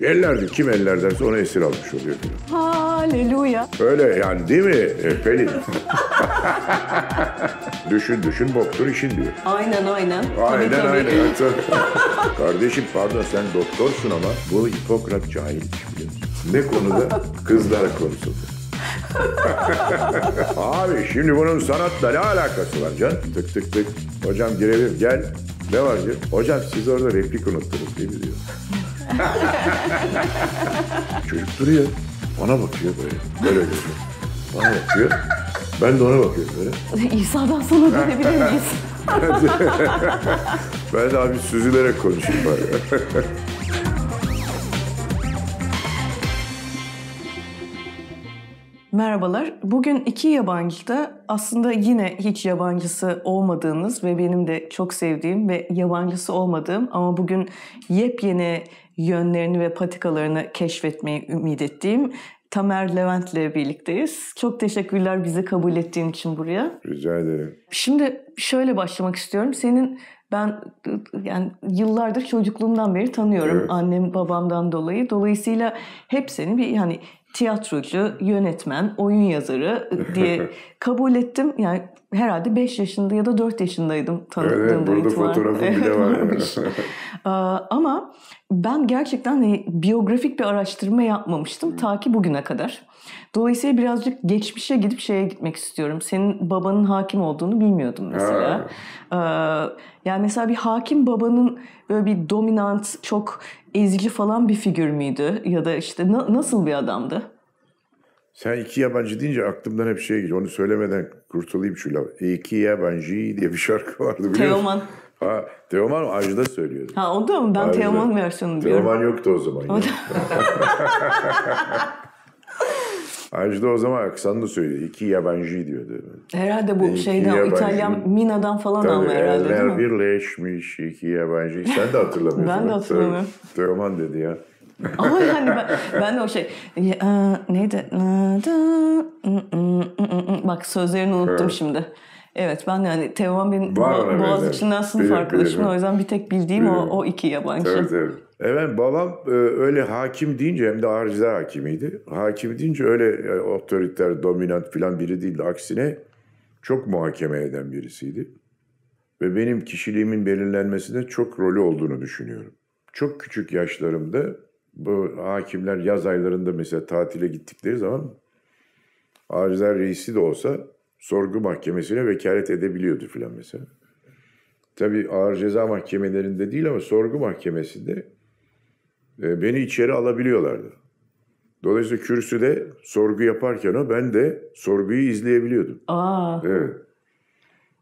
Eller kim eller derse onu esir almış oluyor. Haleluya. Öyle yani değil mi e, Pelin? düşün düşün doktor işin diyor. Aynen aynen. Aynen Tabii, tabii. aynen. Kardeşim pardon sen doktorsun ama bu Hipokrat cahil Ne konuda? Kızlar konusunda. Abi şimdi bunun sanatla ne alakası var can? Tık tık tık. Hocam girelim gel. Ne var diyor. Hocam siz orada replik unuttunuz değil mi diyor. Çocuk duruyor. Bana bakıyor böyle. Böyle görüyor. Bana bakıyor. Ben de ona bakıyorum böyle. İsa'dan sana dönebilir miyiz? ben de abi süzülerek konuşayım bari. Merhabalar. Bugün iki yabancıda aslında yine hiç yabancısı olmadığınız ve benim de çok sevdiğim ve yabancısı olmadığım ama bugün yepyeni yönlerini ve patikalarını keşfetmeyi ümit ettiğim Tamer Levent'le birlikteyiz. Çok teşekkürler bizi kabul ettiğin için buraya. Rica ederim. Şimdi şöyle başlamak istiyorum. Senin ben yani yıllardır çocukluğumdan beri tanıyorum evet. annem babamdan dolayı. Dolayısıyla hep seni bir yani tiyatrocu, yönetmen, oyun yazarı diye kabul ettim. Yani herhalde 5 yaşında ya da 4 yaşındaydım tanıdığımda evet, burada itibaren. fotoğrafım bile var. Ee, ama ben gerçekten hani biyografik bir araştırma yapmamıştım ta ki bugüne kadar. Dolayısıyla birazcık geçmişe gidip şeye gitmek istiyorum. Senin babanın hakim olduğunu bilmiyordum mesela. Evet. Yani mesela bir hakim babanın böyle bir dominant, çok ezici falan bir figür müydü? Ya da işte na- nasıl bir adamdı? Sen iki yabancı deyince aklımdan hep şey geliyor. Onu söylemeden kurtulayım şu laf. E iki yabancı diye bir şarkı vardı biliyor musun? Teoman. Ha, Teoman Ajda söylüyordu. Ha o da mı? Ben Ajda. Teoman versiyonu diyorum. Teoman yoktu o zaman. O da... Ajda o zaman Aksan da söylüyor. İki yabancı diyordu. Herhalde bu iki şeyden yabancı. İtalyan Mina'dan falan Tabii, alma herhalde değil mi? birleşmiş iki yabancı. Sen de hatırlamıyorsun. ben de hatırlamıyorum. Teoman dedi ya. Ama yani ben, ben de o şey neydi? Bak sözlerini unuttum evet. şimdi. Evet ben yani Teoman Bo- Boğaziçi'nden sınıf bilir, arkadaşım. Bilirim. O yüzden bir tek bildiğim bilirim. o, o iki yabancı. Evet, tabii. Evet babam e, öyle hakim deyince hem de arıza hakimiydi. Hakim deyince öyle yani, e, otoriter, dominant falan biri değildi. Aksine çok muhakeme eden birisiydi. Ve benim kişiliğimin belirlenmesinde çok rolü olduğunu düşünüyorum. Çok küçük yaşlarımda bu hakimler yaz aylarında mesela tatile gittikleri zaman Arıza reisi de olsa sorgu mahkemesine vekalet edebiliyordu filan mesela. Tabi ağır ceza mahkemelerinde değil ama sorgu mahkemesinde e, beni içeri alabiliyorlardı. Dolayısıyla kürsüde sorgu yaparken o ben de sorguyu izleyebiliyordum. Aa. Evet.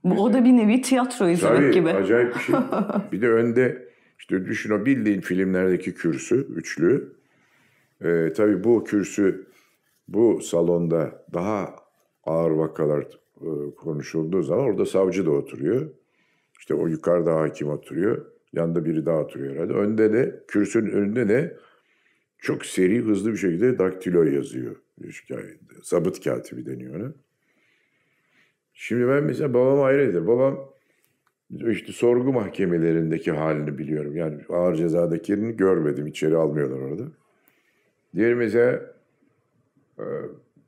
Bu o da bir nevi tiyatro izlemek Tabii, gibi. acayip bir şey. bir de önde işte düşün o bildiğin filmlerdeki kürsü, üçlü. Ee, tabii bu kürsü bu salonda daha ağır vakalar e, konuşulduğu zaman orada savcı da oturuyor. İşte o yukarıda hakim oturuyor. Yanında biri daha oturuyor herhalde. Önde de kürsünün önünde de çok seri hızlı bir şekilde daktilo yazıyor. Sabıt katibi deniyor ona. Şimdi ben mesela babam ayrıydı. Babam işte sorgu mahkemelerindeki halini biliyorum. Yani ağır cezadakini görmedim. İçeri almıyorlar orada. Diğeri mesela e,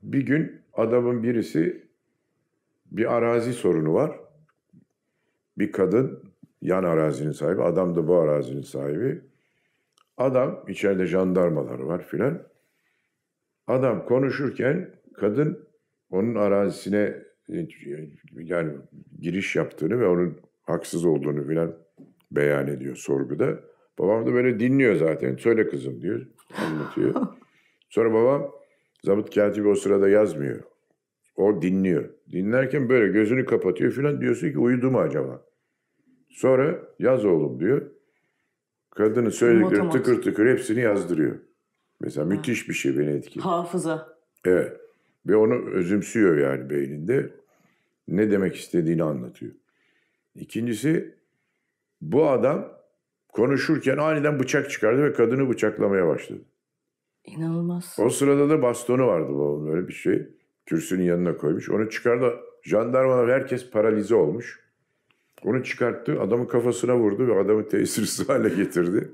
bir gün Adamın birisi bir arazi sorunu var. Bir kadın yan arazinin sahibi, adam da bu arazinin sahibi. Adam içeride jandarmalar var filan. Adam konuşurken kadın onun arazisine yani giriş yaptığını ve onun haksız olduğunu filan beyan ediyor sorguda. Babam da böyle dinliyor zaten. Söyle kızım diyor. Anlatıyor. Sonra babam Zabıt katibi o sırada yazmıyor. O dinliyor. Dinlerken böyle gözünü kapatıyor filan diyorsun ki uyudu mu acaba? Sonra yaz oğlum diyor. Kadının söyledikleri tıkır tıkır hepsini yazdırıyor. Mesela müthiş bir şey beni etkiledi. Hafıza. Evet. Ve onu özümsüyor yani beyninde. Ne demek istediğini anlatıyor. İkincisi bu adam konuşurken aniden bıçak çıkardı ve kadını bıçaklamaya başladı. İnanılmaz. O sırada da bastonu vardı babamın öyle bir şey. Kürsünün yanına koymuş. Onu çıkardı. Jandarmalar herkes paralize olmuş. Onu çıkarttı. Adamın kafasına vurdu ve adamı tesirsiz hale getirdi.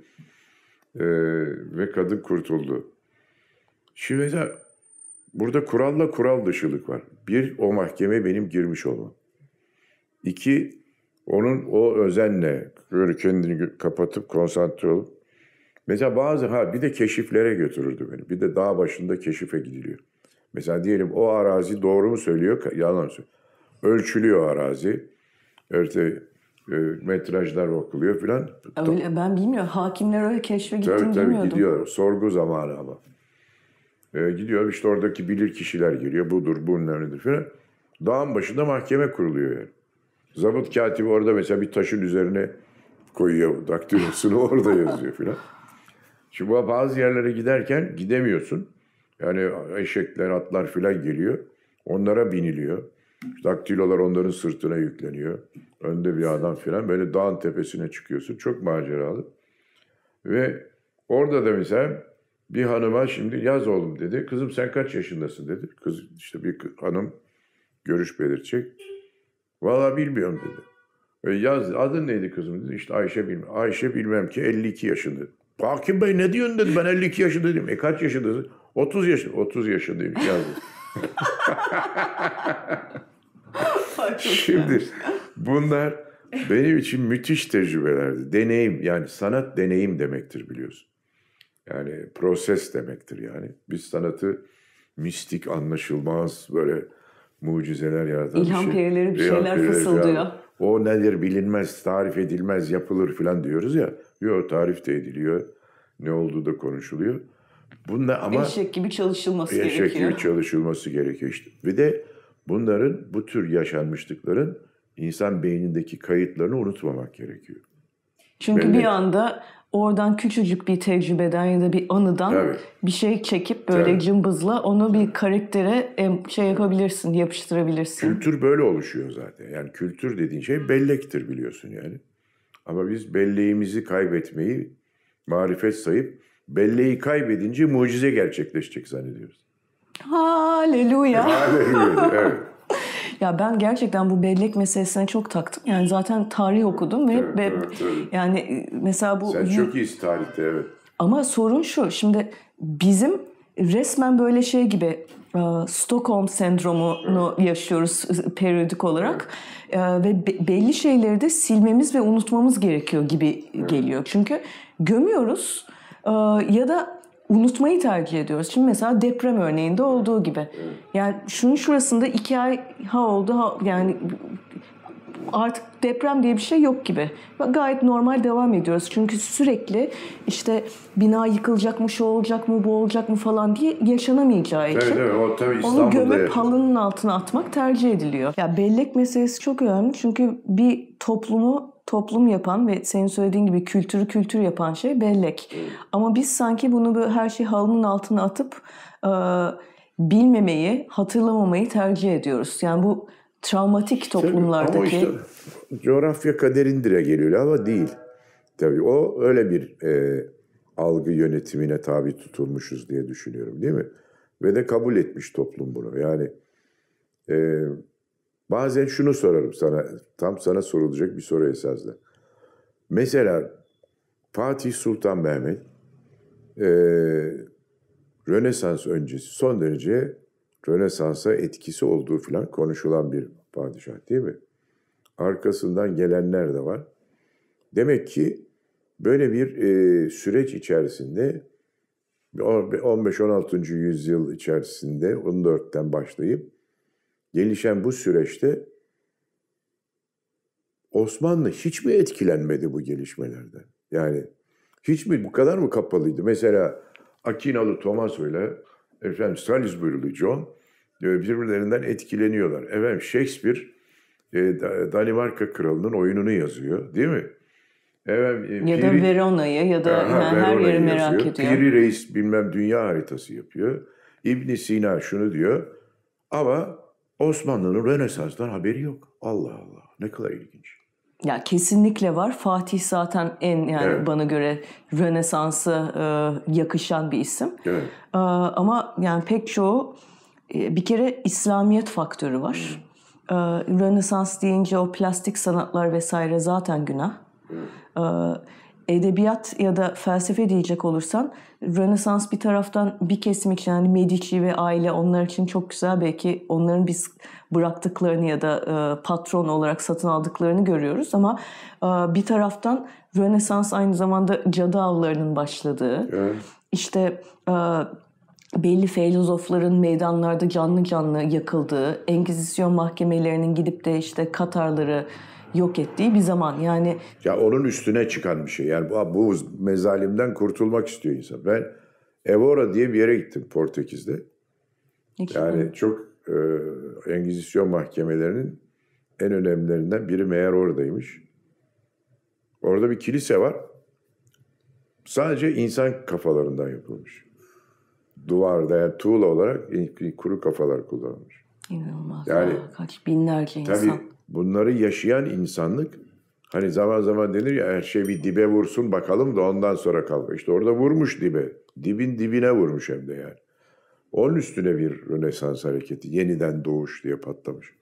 ee, ve kadın kurtuldu. Şimdi mesela burada kuralla kural dışılık var. Bir, o mahkeme benim girmiş olmam. İki, onun o özenle böyle kendini kapatıp konsantre olup Mesela bazı ha bir de keşiflere götürürdü beni. Bir de dağ başında keşife gidiliyor. Mesela diyelim o arazi doğru mu söylüyor, yalan mı söylüyor. Ölçülüyor arazi. Örte e, metrajlar okuluyor filan. Öyle, e, ben bilmiyorum. Hakimler öyle keşfe gittim tabii, tabii, bilmiyordum. gidiyor. Sorgu zamanı ama. E, gidiyor işte oradaki bilir kişiler geliyor. Budur, bunlar nedir filan. Dağın başında mahkeme kuruluyor yani. Zabıt katibi orada mesela bir taşın üzerine koyuyor daktilosunu orada yazıyor filan. Şimdi bazı yerlere giderken gidemiyorsun. Yani eşekler, atlar filan geliyor. Onlara biniliyor. Daktilolar onların sırtına yükleniyor. Önde bir adam filan böyle dağın tepesine çıkıyorsun. Çok maceralı. Ve orada da mesela bir hanıma şimdi yaz oğlum dedi. Kızım sen kaç yaşındasın dedi. Kız işte bir hanım görüş belirtecek. Valla bilmiyorum dedi. Ve yaz adın neydi kızım dedi. İşte Ayşe bilmem. Ayşe bilmem ki 52 yaşında. Hakim Bey ne diyorsun dedi. Ben 52 yaşında dedim. E kaç yaşındasın? 30 yaşında. 30 yaşındayım yazdı Şimdi bunlar benim için müthiş tecrübelerdi. Deneyim yani sanat deneyim demektir biliyorsun. Yani proses demektir yani. Biz sanatı mistik anlaşılmaz böyle mucizeler yaratan İlham bir şey. Perileri bir şeyler fısıldıyor. O nedir bilinmez, tarif edilmez, yapılır filan diyoruz ya. Yok tarif de ediliyor. Ne olduğu da konuşuluyor. Bunda ama eşek gibi çalışılması eşek gerekiyor. Eşek gibi çalışılması gerekiyor işte. Ve de bunların bu tür yaşanmışlıkların insan beynindeki kayıtlarını unutmamak gerekiyor. Çünkü Belli. bir anda oradan küçücük bir tecrübeden ya da bir anıdan Tabii. bir şey çekip böyle Tabii. cımbızla onu bir karaktere e, şey yapabilirsin, yapıştırabilirsin. Kültür böyle oluşuyor zaten. Yani kültür dediğin şey bellektir biliyorsun yani. Ama biz belleğimizi kaybetmeyi marifet sayıp belleği kaybedince mucize gerçekleşecek zannediyoruz. Haleluya. Haleluya. Evet. Ya ben gerçekten bu bellek meselesine çok taktım. Yani zaten tarih okudum ve evet, evet, evet. yani e, mesela bu Sen çok iyisin tarihte evet. Ama sorun şu. Şimdi bizim resmen böyle şey gibi ee, Stockholm sendromunu yaşıyoruz ıı, periyodik olarak ee, ve belli şeyleri de silmemiz ve unutmamız gerekiyor gibi geliyor. Çünkü gömüyoruz ıı, ya da unutmayı tercih ediyoruz. Şimdi mesela deprem örneğinde olduğu gibi. Yani şunun şurasında iki ay ha oldu ha, yani artık deprem diye bir şey yok gibi. Gayet normal devam ediyoruz. Çünkü sürekli işte bina yıkılacak mı, şu olacak mı, bu olacak mı falan diye yaşanamayacağı için. Evet, evet, o tabii İstanbul'da Onu gömüp halının altına atmak tercih ediliyor. Ya bellek meselesi çok önemli. Çünkü bir toplumu toplum yapan ve senin söylediğin gibi kültürü kültür yapan şey bellek. Ama biz sanki bunu böyle her şey halının altına atıp e, bilmemeyi, hatırlamamayı tercih ediyoruz. Yani bu travmatik toplumlardaki... Tabii, ama işte coğrafya kaderindire geliyor ama değil. Tabii o öyle bir e, algı yönetimine tabi tutulmuşuz diye düşünüyorum değil mi? Ve de kabul etmiş toplum bunu. Yani e, bazen şunu sorarım sana, tam sana sorulacak bir soru esasında. Mesela Fatih Sultan Mehmet e, Rönesans öncesi son derece Rönesans'a etkisi olduğu falan konuşulan bir padişah değil mi? Arkasından gelenler de var. Demek ki böyle bir e, süreç içerisinde 15-16. yüzyıl içerisinde 14'ten başlayıp gelişen bu süreçte Osmanlı hiç mi etkilenmedi bu gelişmelerden? Yani hiç mi bu kadar mı kapalıydı? Mesela Akinalı Tomaso ile efendim Salisbury'li John ee, birbirlerinden etkileniyorlar. Efendim Shakespeare e, Danimarka kralının oyununu yazıyor değil mi? Efendim, e, ya Piri, da Verona'yı ya da aha, yani her yeri merak ediyor. Piri Reis bilmem dünya haritası yapıyor. ibn Sina şunu diyor. Ama Osmanlı'nın Rönesans'tan haberi yok. Allah Allah ne kadar ilginç. Ya kesinlikle var. Fatih zaten en yani evet. bana göre Rönesans'a e, yakışan bir isim. Evet. E, ama yani pek çoğu e, bir kere İslamiyet faktörü var. Hmm. E, Rönesans deyince o plastik sanatlar vesaire zaten günah. Hmm. E, edebiyat ya da felsefe diyecek olursan Rönesans bir taraftan bir kesim için yani Medici ve aile onlar için çok güzel belki onların bir bıraktıklarını ya da e, patron olarak satın aldıklarını görüyoruz ama e, bir taraftan Rönesans aynı zamanda cadı avlarının başladığı evet. işte e, belli filozofların meydanlarda canlı canlı yakıldığı, Engizisyon mahkemelerinin gidip de işte Katarları yok ettiği bir zaman. Yani ya onun üstüne çıkan bir şey. Yani bu, bu mezalimden kurtulmak istiyor insan. Ben Evora diye bir yere gittim Portekiz'de. yani çok e, Engizisyon mahkemelerinin en önemlilerinden biri meğer oradaymış. Orada bir kilise var. Sadece insan kafalarından yapılmış. Duvarda yani tuğla olarak kuru kafalar kullanılmış. İnanılmaz. Yani ya, kaç binlerce insan. Tabii bunları yaşayan insanlık hani zaman zaman denir ya her şey bir dibe vursun bakalım da ondan sonra kalk. İşte orada vurmuş dibe. Dibin dibine vurmuş hem de yani. Onun üstüne bir Rönesans hareketi, yeniden doğuş diye patlamış.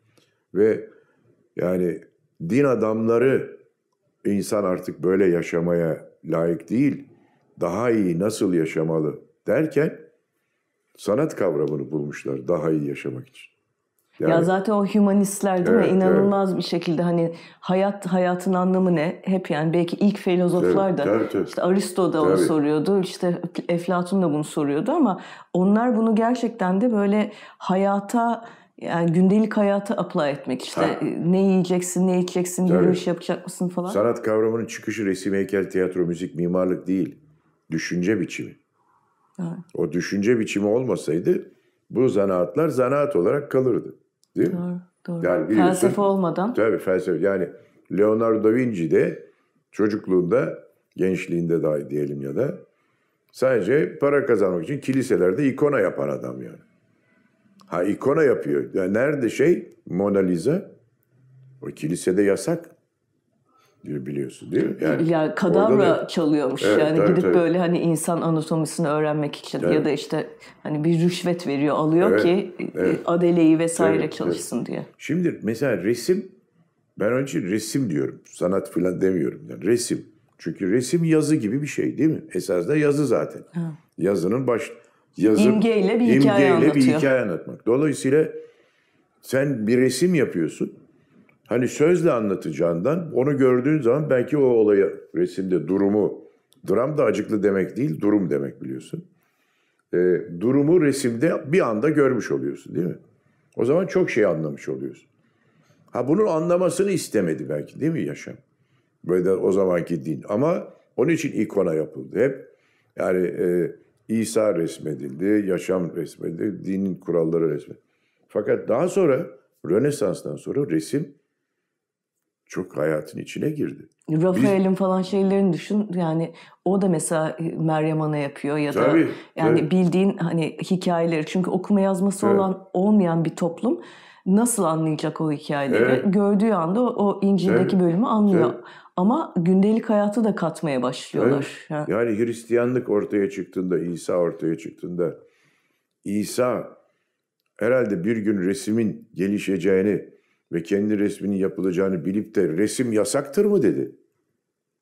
Ve yani din adamları insan artık böyle yaşamaya layık değil, daha iyi nasıl yaşamalı derken sanat kavramını bulmuşlar daha iyi yaşamak için. Yani, ya zaten o humanistler değil evet, mi? İnanılmaz evet. bir şekilde hani hayat hayatın anlamı ne? Hep yani belki ilk filozoflar da tabii, tabii. işte Aristo da onu soruyordu. İşte Eflatun da bunu soruyordu ama onlar bunu gerçekten de böyle hayata yani gündelik hayata apply etmek işte ha. ne yiyeceksin, ne içeceksin, yürüyüş yapacak mısın falan. Sanat kavramının çıkışı resim, heykel, tiyatro, müzik, mimarlık değil. Düşünce biçimi. Ha. O düşünce biçimi olmasaydı bu zanaatlar zanaat olarak kalırdı. Değil doğru, mi? Doğru. Yani felsefe olmadan. Tabii felsefe. Yani Leonardo da Vinci de çocukluğunda, gençliğinde dahi diyelim ya da sadece para kazanmak için kiliselerde ikona yapan adam yani. Ha ikona yapıyor. Yani nerede şey? Mona Lisa. O kilisede yasak biliyorsun değil mi? Yani ya kadavra da... çalıyormuş evet, yani tabii, gidip tabii. böyle hani insan anatomisini öğrenmek için evet. ya da işte hani bir rüşvet veriyor alıyor evet, ki e, evet. adeleyi vesaire evet, çalışsın evet. diye. Şimdi mesela resim ben onun için resim diyorum sanat falan demiyorum yani resim. Çünkü resim yazı gibi bir şey değil mi? Esasında yazı zaten. Ha. Yazının baş yazı imgeyle bir imgeyle hikaye imgeyle anlatıyor. bir hikaye anlatmak. Dolayısıyla sen bir resim yapıyorsun Hani sözle anlatacağından onu gördüğün zaman belki o olaya resimde durumu, dram da acıklı demek değil, durum demek biliyorsun. E, durumu resimde bir anda görmüş oluyorsun değil mi? O zaman çok şey anlamış oluyorsun. Ha bunun anlamasını istemedi belki değil mi yaşam? Böyle de o zamanki din. Ama onun için ikona yapıldı hep. Yani e, İsa resmedildi, yaşam resmedildi, dinin kuralları resmedildi. Fakat daha sonra Rönesans'tan sonra resim çok hayatın içine girdi. Rafael'in Biz... falan şeylerini düşün. Yani o da mesela e, Meryem Ana yapıyor ya da yani evet. bildiğin hani hikayeleri. Çünkü okuma yazması evet. olan olmayan bir toplum nasıl anlayacak o hikayeleri? Evet. Gördüğü anda o, o İncil'deki evet. bölümü anlıyor. Evet. Ama gündelik hayatı da katmaya başlıyorlar. Evet. Yani. Hristiyanlık ortaya çıktığında, İsa ortaya çıktığında İsa herhalde bir gün resmin gelişeceğini ve kendi resminin yapılacağını bilip de resim yasaktır mı dedi.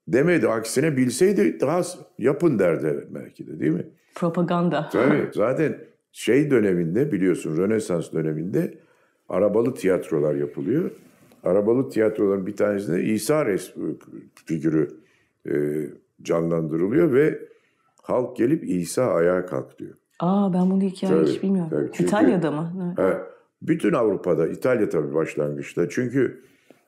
Demedi aksine bilseydi daha yapın derdi belki de değil mi? Propaganda. Tabii zaten şey döneminde biliyorsun Rönesans döneminde arabalı tiyatrolar yapılıyor. Arabalı tiyatroların bir tanesinde İsa resmi figürü e, canlandırılıyor ve halk gelip İsa ayağa kalk diyor. Aa ben bunu hikaye hiç bilmiyorum. Tabii, çünkü, İtalya'da mı? Evet. He, bütün Avrupa'da, İtalya tabii başlangıçta. Çünkü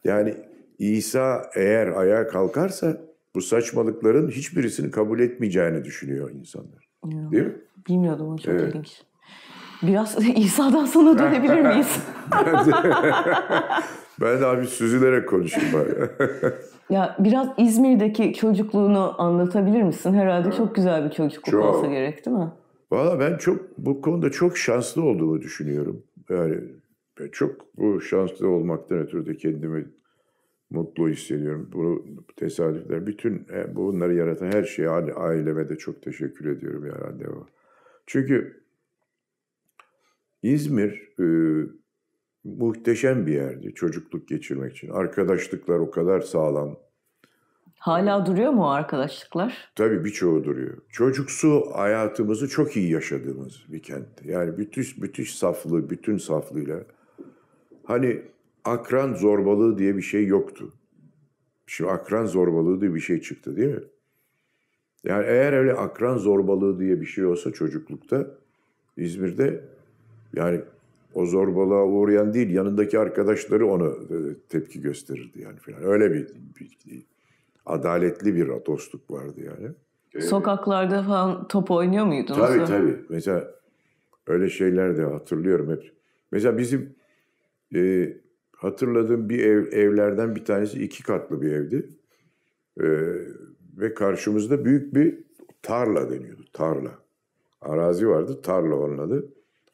yani İsa eğer ayağa kalkarsa bu saçmalıkların hiçbirisini kabul etmeyeceğini düşünüyor insanlar. Ya, Değil mi? Bilmiyordum o çok evet. ilginç. Biraz İsa'dan sana dönebilir miyiz? ben daha bir süzülerek konuşayım bari. ya biraz İzmir'deki çocukluğunu anlatabilir misin? Herhalde çok güzel bir çocukluk çok. olsa gerek değil mi? Valla ben çok bu konuda çok şanslı olduğumu düşünüyorum. Yani e, çok bu şanslı olmaktan ötürü de kendimi mutlu hissediyorum. Bu tesadüfler, bütün e, bunları yaratan her şeye aileme de çok teşekkür ediyorum yani anneme. Çünkü İzmir e, muhteşem bir yerdi çocukluk geçirmek için. Arkadaşlıklar o kadar sağlam, Hala duruyor mu o arkadaşlıklar? Tabii birçoğu duruyor. Çocuksu hayatımızı çok iyi yaşadığımız bir kent. Yani bütün, bütün saflığı, bütün saflığıyla. Hani akran zorbalığı diye bir şey yoktu. Şimdi akran zorbalığı diye bir şey çıktı değil mi? Yani eğer öyle akran zorbalığı diye bir şey olsa çocuklukta İzmir'de yani o zorbalığa uğrayan değil yanındaki arkadaşları ona e, tepki gösterirdi yani falan. Öyle bir, bir, bir adaletli bir atostuk vardı yani. Ee, Sokaklarda falan top oynuyor muydunuz? Tabii tabii. Mesela öyle şeyler de hatırlıyorum hep. Mesela bizim e, hatırladığım bir ev, evlerden bir tanesi iki katlı bir evdi. E, ve karşımızda büyük bir tarla deniyordu. Tarla. Arazi vardı. Tarla onun adı.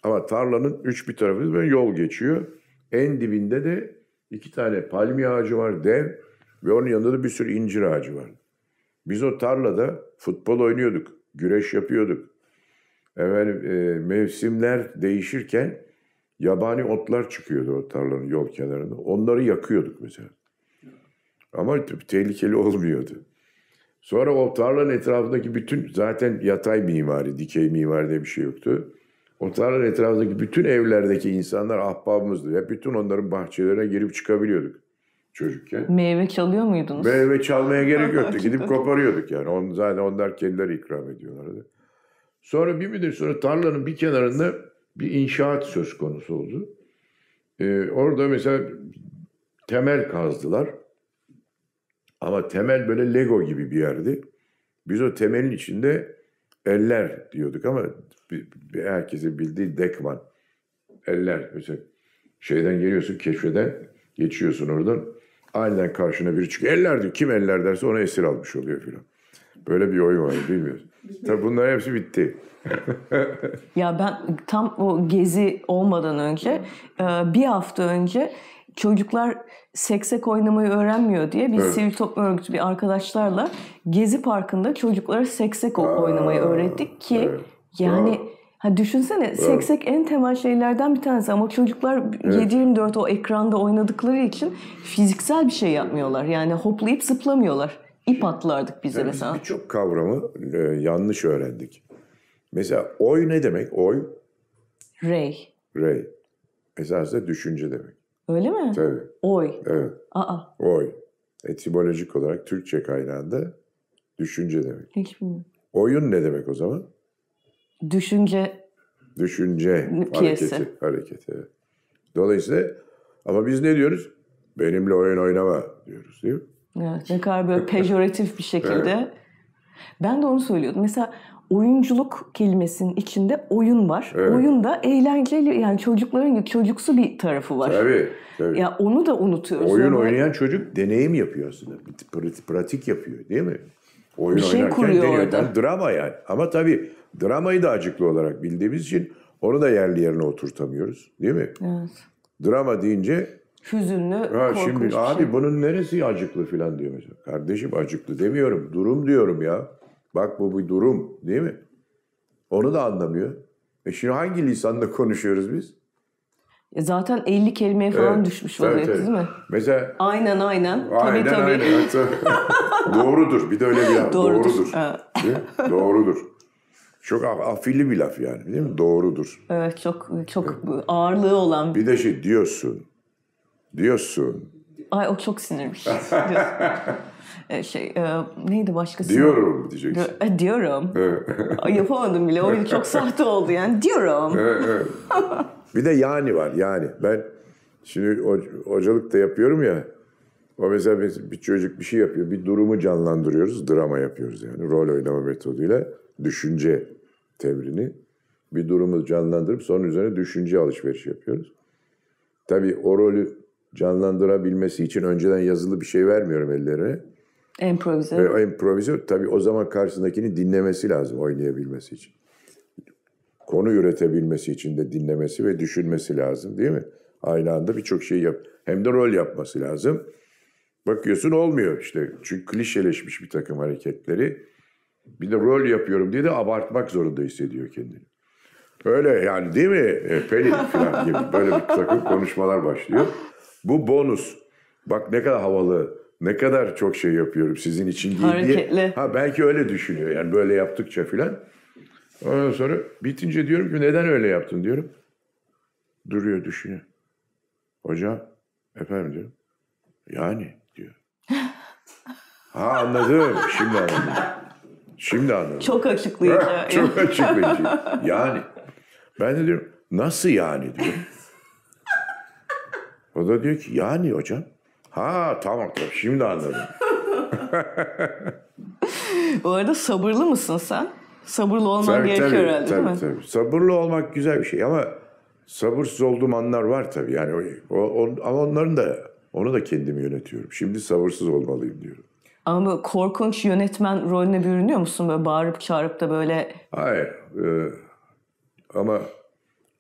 Ama tarlanın üç bir tarafı böyle yol geçiyor. En dibinde de iki tane palmiye ağacı var dev. Ve onun yanında da bir sürü incir ağacı vardı. Biz o tarlada futbol oynuyorduk, güreş yapıyorduk. Efendim, e, mevsimler değişirken yabani otlar çıkıyordu o tarlanın yol kenarında. Onları yakıyorduk mesela. Ama tehlikeli olmuyordu. Sonra o tarlanın etrafındaki bütün zaten yatay mimari, dikey mimari diye bir şey yoktu. O tarlanın etrafındaki bütün evlerdeki insanlar ahbabımızdı. Ve bütün onların bahçelerine girip çıkabiliyorduk çocukken. Meyve çalıyor muydunuz? Meyve çalmaya gerek yoktu. Gidip koparıyorduk yani. On, zaten onlar kendileri ikram ediyorlardı. Sonra bir müddet sonra tarlanın bir kenarında bir inşaat söz konusu oldu. Ee, orada mesela temel kazdılar. Ama temel böyle Lego gibi bir yerdi. Biz o temelin içinde eller diyorduk ama herkesin bildiği dekman. Eller mesela şeyden geliyorsun keşfeden geçiyorsun oradan aniden karşına biri çıkıyor. Eller diyor. Kim eller derse ona esir almış oluyor filan. Böyle bir oyun var bilmiyoruz. Tabii bunların hepsi bitti. ya ben tam o gezi olmadan önce e, bir hafta önce çocuklar seksek oynamayı öğrenmiyor diye bir evet. sivil toplum örgütü bir arkadaşlarla Gezi Parkı'nda çocuklara seksek Aa, oynamayı öğrettik ki evet. yani... Aa Ha düşünsene evet. seksek en temel şeylerden bir tanesi ama çocuklar evet. 7-24 o ekranda oynadıkları için fiziksel bir şey yapmıyorlar. Yani hoplayıp zıplamıyorlar. İp atlardık bize yani mesela. birçok kavramı e, yanlış öğrendik. Mesela oy ne demek? Oy? Rey. Rey. Esasında düşünce demek. Öyle mi? Tabii. Oy. Evet. Aa. Oy. E, etimolojik olarak Türkçe kaynağında düşünce demek. Hiç bilmiyorum. Oyun ne demek o zaman? Düşünce Düşünce piyesi. hareketi. hareketi. Dolayısıyla ama biz ne diyoruz? Benimle oyun oynama diyoruz değil mi? Evet, ne kadar böyle pejoratif bir şekilde. Evet. Ben de onu söylüyordum. Mesela oyunculuk kelimesinin içinde oyun var. Evet. Oyun da eğlenceli yani çocukların çocuksu bir tarafı var. Tabii. tabii. Ya onu da unutuyoruz. Oyun yani. oynayan çocuk deneyim yapıyor aslında. Pratik, yapıyor değil mi? Oyun bir şey oynarken kuruyor orada. Drama yani. Ama tabii Dramayı da acıklı olarak bildiğimiz için onu da yerli yerine oturtamıyoruz. Değil mi? Evet. Drama deyince hüzünlü, ha, şimdi şey. abi bunun neresi acıklı filan diyor mesela. Kardeşim acıklı demiyorum. Durum diyorum ya. Bak bu bir durum değil mi? Onu da anlamıyor. E şimdi hangi lisanla konuşuyoruz biz? E zaten 50 kelimeye falan evet, düşmüş oluyor evet, evet. değil mi? Mesela aynen aynen. Aynen tabii, aynen. Doğrudur. Bir de öyle bir Doğrudur. doğrudur. doğrudur. Çok afili bir laf yani değil mi? Doğrudur. Evet çok çok evet. ağırlığı olan. Bir de şey diyorsun. Diyorsun. Ay o çok sinirmiş. E, şey e, neydi başkası? Diyorum diyeceksin. Di- e, diyorum. Evet. Yapamadım bile. O çok sahte oldu yani. Diyorum. Evet, evet. bir de yani var yani. Ben şimdi hocalık da yapıyorum ya. O mesela bir çocuk bir şey yapıyor. Bir durumu canlandırıyoruz. Drama yapıyoruz yani. Rol oynama metoduyla düşünce tevrini bir durumu canlandırıp sonra üzerine düşünce alışverişi yapıyoruz. Tabi o rolü canlandırabilmesi için önceden yazılı bir şey vermiyorum ellerine. Improvize. Ve improvize tabii o zaman karşısındakini dinlemesi lazım oynayabilmesi için. Konu üretebilmesi için de dinlemesi ve düşünmesi lazım değil mi? Aynı anda birçok şey yap. Hem de rol yapması lazım. Bakıyorsun olmuyor işte. Çünkü klişeleşmiş bir takım hareketleri bir de rol yapıyorum diye de abartmak zorunda hissediyor kendini. Öyle yani değil mi e, Pelin falan gibi böyle bir takım konuşmalar başlıyor. Bu bonus. Bak ne kadar havalı, ne kadar çok şey yapıyorum sizin için değil Hareketli. diye. Ha belki öyle düşünüyor yani böyle yaptıkça filan. Ondan sonra bitince diyorum ki neden öyle yaptın diyorum. Duruyor düşünüyor. Hoca efendim diyorum. Yani diyor. Ha anladım şimdi anladım. Şimdi anladım. Çok açıklayıcı. Çok açıklayıcı. Yani ben de diyorum nasıl yani diyorum. O da diyor ki yani hocam. Ha tamam tamam şimdi anladım. Bu arada sabırlı mısın sen? Sabırlı olman tabii, gerekiyor tabii, herhalde tabii, değil mi? Tabii. Sabırlı olmak güzel bir şey ama sabırsız olduğum anlar var tabii. Yani o, on, ama onların da onu da kendimi yönetiyorum. Şimdi sabırsız olmalıyım diyorum. Ama böyle korkunç yönetmen rolüne bürünüyor musun? Böyle bağırıp çağırıp da böyle... Hayır. E, ama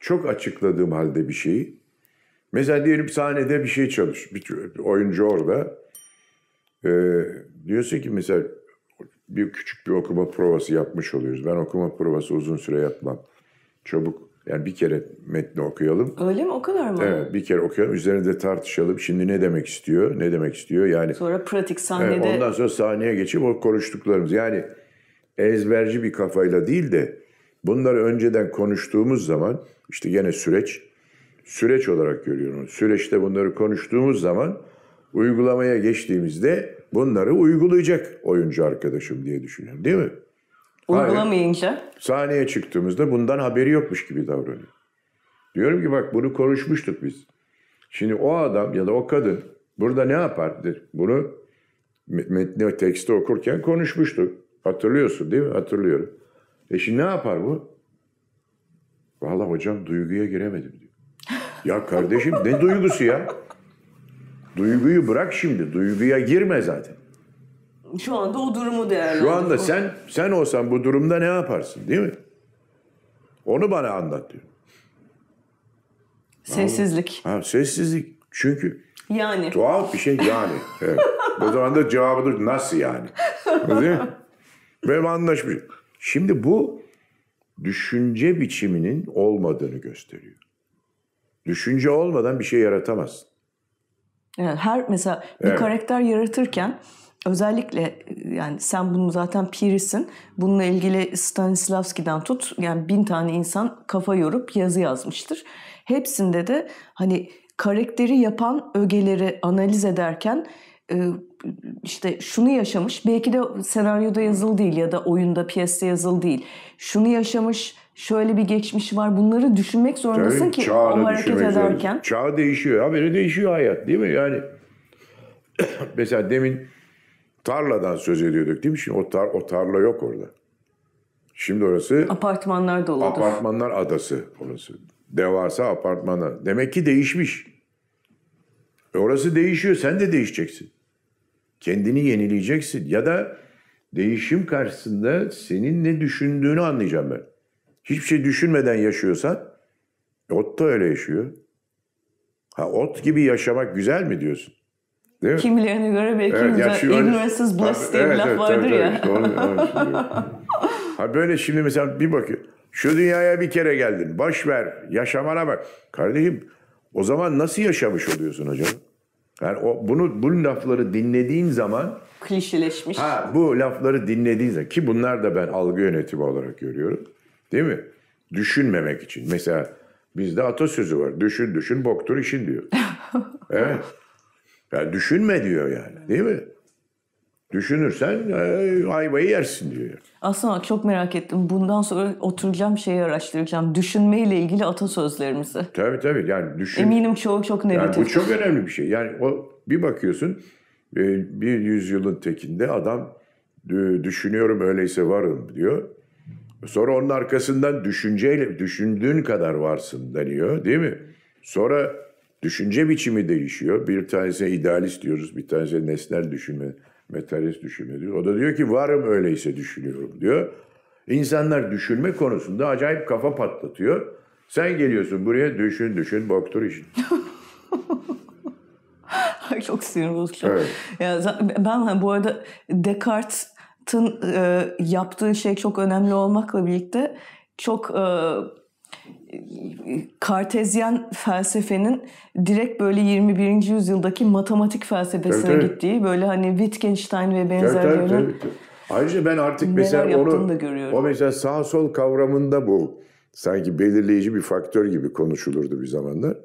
çok açıkladığım halde bir şeyi. Mesela diyelim sahnede bir şey çalış. Bir, bir oyuncu orada. E, diyorsun ki mesela bir küçük bir okuma provası yapmış oluyoruz. Ben okuma provası uzun süre yapmam. Çabuk yani bir kere metni okuyalım. Öyle mi? O kadar mı? Evet, bir kere okuyalım. Üzerinde tartışalım. Şimdi ne demek istiyor? Ne demek istiyor? Yani Sonra pratik sahnede. Evet, ondan sonra sahneye geçip o konuştuklarımız. Yani ezberci bir kafayla değil de bunları önceden konuştuğumuz zaman işte gene süreç süreç olarak görüyorum. Süreçte bunları konuştuğumuz zaman uygulamaya geçtiğimizde bunları uygulayacak oyuncu arkadaşım diye düşünüyorum. Değil mi? Uygulamayınca? Hayır. Sahneye çıktığımızda bundan haberi yokmuş gibi davranıyor. Diyorum ki bak bunu konuşmuştuk biz. Şimdi o adam ya da o kadın burada ne yapardır? Bunu metni teksti okurken konuşmuştuk. Hatırlıyorsun değil mi? Hatırlıyorum. E şimdi ne yapar bu? Valla hocam duyguya giremedim diyor. Ya kardeşim ne duygusu ya? Duyguyu bırak şimdi. Duyguya girme zaten şu anda o durumu değerlendir. Şu anda sen sen olsan bu durumda ne yaparsın değil mi? Onu bana anlat diyor. Sessizlik. Ha, sessizlik. Çünkü yani. Tuhaf bir şey yani. Evet. o zaman da cevabı nasıl yani? Değil mi? Benim anlaşmış. Şimdi bu düşünce biçiminin olmadığını gösteriyor. Düşünce olmadan bir şey yaratamazsın. Evet her mesela bir evet. karakter yaratırken özellikle yani sen bunu zaten pirisin. Bununla ilgili Stanislavski'den tut yani bin tane insan kafa yorup yazı yazmıştır. Hepsinde de hani karakteri yapan ögeleri analiz ederken e, işte şunu yaşamış belki de senaryoda yazılı değil ya da oyunda piyeste yazılı değil. Şunu yaşamış şöyle bir geçmiş var bunları düşünmek zorundasın ki o hareket ederken. Çağ değişiyor haberi değişiyor hayat değil mi yani mesela demin tarladan söz ediyorduk değil mi? Şimdi o, tar o tarla yok orada. Şimdi orası... Apartmanlar doludur. Apartmanlar adası orası. Devasa apartmanlar. Demek ki değişmiş. E orası değişiyor. Sen de değişeceksin. Kendini yenileyeceksin. Ya da değişim karşısında senin ne düşündüğünü anlayacağım ben. Hiçbir şey düşünmeden yaşıyorsan ot da öyle yaşıyor. Ha ot gibi yaşamak güzel mi diyorsun? Değil mi? Kimilerine göre belki evet, yani ignorance is bliss diye evet, bir laf evet, vardır tabii, ya. Tabii, işte, onu, ha böyle şimdi mesela bir bakın. Şu dünyaya bir kere geldin. Boş ver. Yaşamana bak. Kardeşim o zaman nasıl yaşamış oluyorsun hocam? Yani o, bunu bu lafları dinlediğin zaman klişeleşmiş. Ha bu lafları dinlediğin zaman ki bunlar da ben algı yönetimi olarak görüyorum. Değil mi? Düşünmemek için. Mesela bizde atasözü var. Düşün düşün boktur işin diyor. evet. Yani düşünme diyor yani değil mi? Düşünürsen e, ayvayı yersin diyor. Aslında çok merak ettim. Bundan sonra oturacağım şeyi araştıracağım. Düşünmeyle ilgili atasözlerimizi. Tabii tabii. Yani düşün... Eminim çoğu çok negatif. Yani bu çok önemli bir şey. Yani o bir bakıyorsun e, bir yüzyılın tekinde adam düşünüyorum öyleyse varım diyor. Sonra onun arkasından düşünceyle düşündüğün kadar varsın deniyor değil mi? Sonra Düşünce biçimi değişiyor. Bir tanesine idealist diyoruz, bir tanesine nesnel düşünme, materyalist düşünme diyor. O da diyor ki varım öyleyse düşünüyorum diyor. İnsanlar düşünme konusunda acayip kafa patlatıyor. Sen geliyorsun buraya düşün düşün boktur işin. Çok sinir bozucu. Evet. Ya, ben hani, bu arada Descartes'in e, yaptığı şey çok önemli olmakla birlikte çok e, kartezyen felsefenin direkt böyle 21. yüzyıldaki matematik felsefesine evet, evet. gittiği böyle hani Wittgenstein ve benzerlerinin evet, evet, evet. Ayrıca ben artık mesela onu da o mesela sağ sol kavramında bu sanki belirleyici bir faktör gibi konuşulurdu bir zamanlar.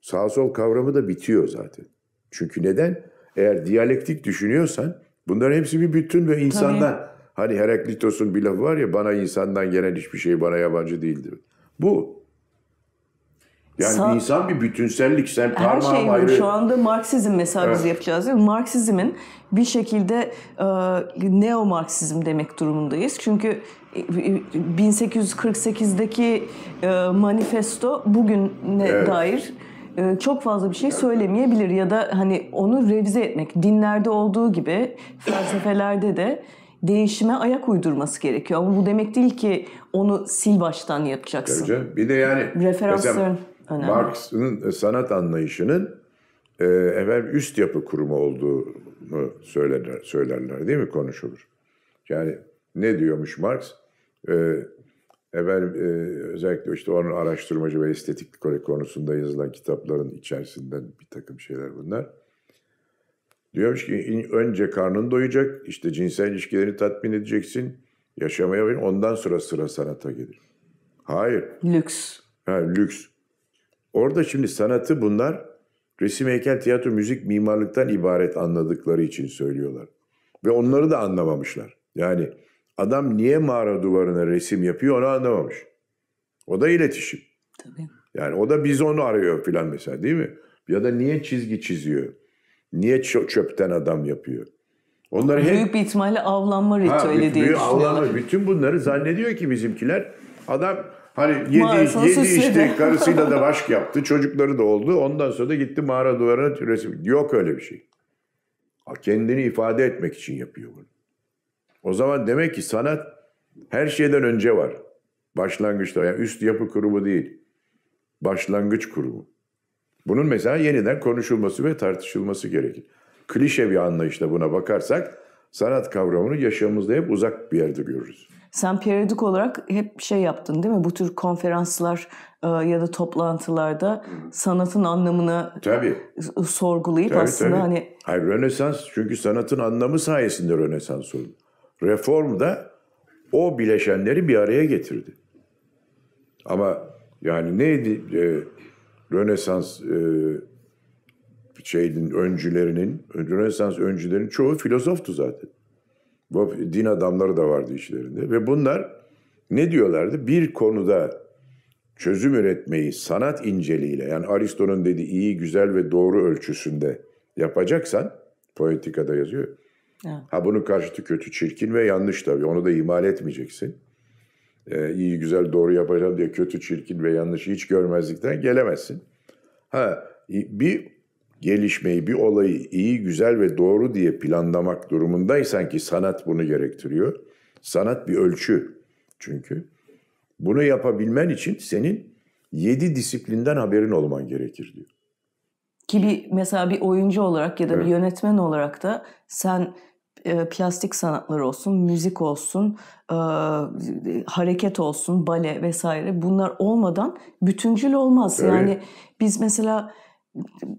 Sağ sol kavramı da bitiyor zaten. Çünkü neden? Eğer diyalektik düşünüyorsan bunların hepsi bir bütün ve insandan. Tabii. Hani Heraklitos'un bir lafı var ya bana insandan gelen hiçbir şey bana yabancı değildir. Bu. Yani Sa- insan bir bütünsellik. Sen her şey ayrı... şu anda Marksizm mesela evet. biz yapacağız değil mi? Marksizmin bir şekilde e, neo Marksizm demek durumundayız. Çünkü 1848'deki e, e, manifesto bugüne evet. dair e, çok fazla bir şey söylemeyebilir ya da hani onu revize etmek dinlerde olduğu gibi felsefelerde de değişime ayak uydurması gerekiyor. Ama bu demek değil ki onu sil baştan yapacaksın. Tabii Bir de yani referansların önemli. Marx'ın e, sanat anlayışının e, efendim üst yapı kurumu olduğunu söylerler, söylerler değil mi konuşulur. Yani ne diyormuş Marx? E, efendim e, özellikle işte onun araştırmacı ve estetik konusunda yazılan kitapların içerisinden bir takım şeyler bunlar Diyormuş ki önce karnın doyacak, işte cinsel ilişkilerini tatmin edeceksin, yaşamaya verin, ondan sonra sıra sanata gelir. Hayır. Lüks. Ha, lüks. Orada şimdi sanatı bunlar resim, heykel, tiyatro, müzik, mimarlıktan ibaret anladıkları için söylüyorlar. Ve onları da anlamamışlar. Yani adam niye mağara duvarına resim yapıyor onu anlamamış. O da iletişim. Tabii. Yani o da biz onu arıyor filan mesela değil mi? Ya da niye çizgi çiziyor? Niye çöpten adam yapıyor? Onlar hep, büyük bir ihtimalle avlanma ritüeli ha, diye büyük avlanma. Bütün bunları zannediyor ki bizimkiler. Adam hani yedi, Mağarasını yedi süsledi. işte karısıyla da aşk yaptı. Çocukları da oldu. Ondan sonra da gitti mağara duvarına resim. Yok öyle bir şey. Kendini ifade etmek için yapıyor bunu. O zaman demek ki sanat her şeyden önce var. Başlangıçta yani üst yapı kurumu değil. Başlangıç kurumu. Bunun mesela yeniden konuşulması ve tartışılması gerekir. Klişe bir anlayışla buna bakarsak sanat kavramını yaşamımızda hep uzak bir yerde görürüz. Sen periyodik olarak hep şey yaptın değil mi? Bu tür konferanslar e, ya da toplantılarda sanatın anlamını tabii. E, sorgulayıp tabii, aslında tabii. hani... Hayır Rönesans çünkü sanatın anlamı sayesinde Rönesans oldu. Reform da o bileşenleri bir araya getirdi. Ama yani neydi? E, Rönesans e, şeyin öncülerinin, Rönesans öncülerinin çoğu filozoftu zaten. Bu din adamları da vardı içlerinde ve bunlar ne diyorlardı? Bir konuda çözüm üretmeyi sanat inceliğiyle yani Aristo'nun dediği iyi, güzel ve doğru ölçüsünde yapacaksan poetikada yazıyor. Evet. Ha bunun karşıtı kötü, çirkin ve yanlış tabii. Onu da imal etmeyeceksin. E, iyi güzel doğru yapacağım diye kötü çirkin ve yanlışı hiç görmezlikten gelemezsin. Ha bir gelişmeyi bir olayı iyi güzel ve doğru diye planlamak durumundaysan ki sanat bunu gerektiriyor. Sanat bir ölçü çünkü. Bunu yapabilmen için senin yedi disiplinden haberin olman gerekir diyor. Ki bir, mesela bir oyuncu olarak ya da evet. bir yönetmen olarak da sen e, plastik sanatlar olsun, müzik olsun, e, hareket olsun, bale vesaire bunlar olmadan bütüncül olmaz. Evet. Yani biz mesela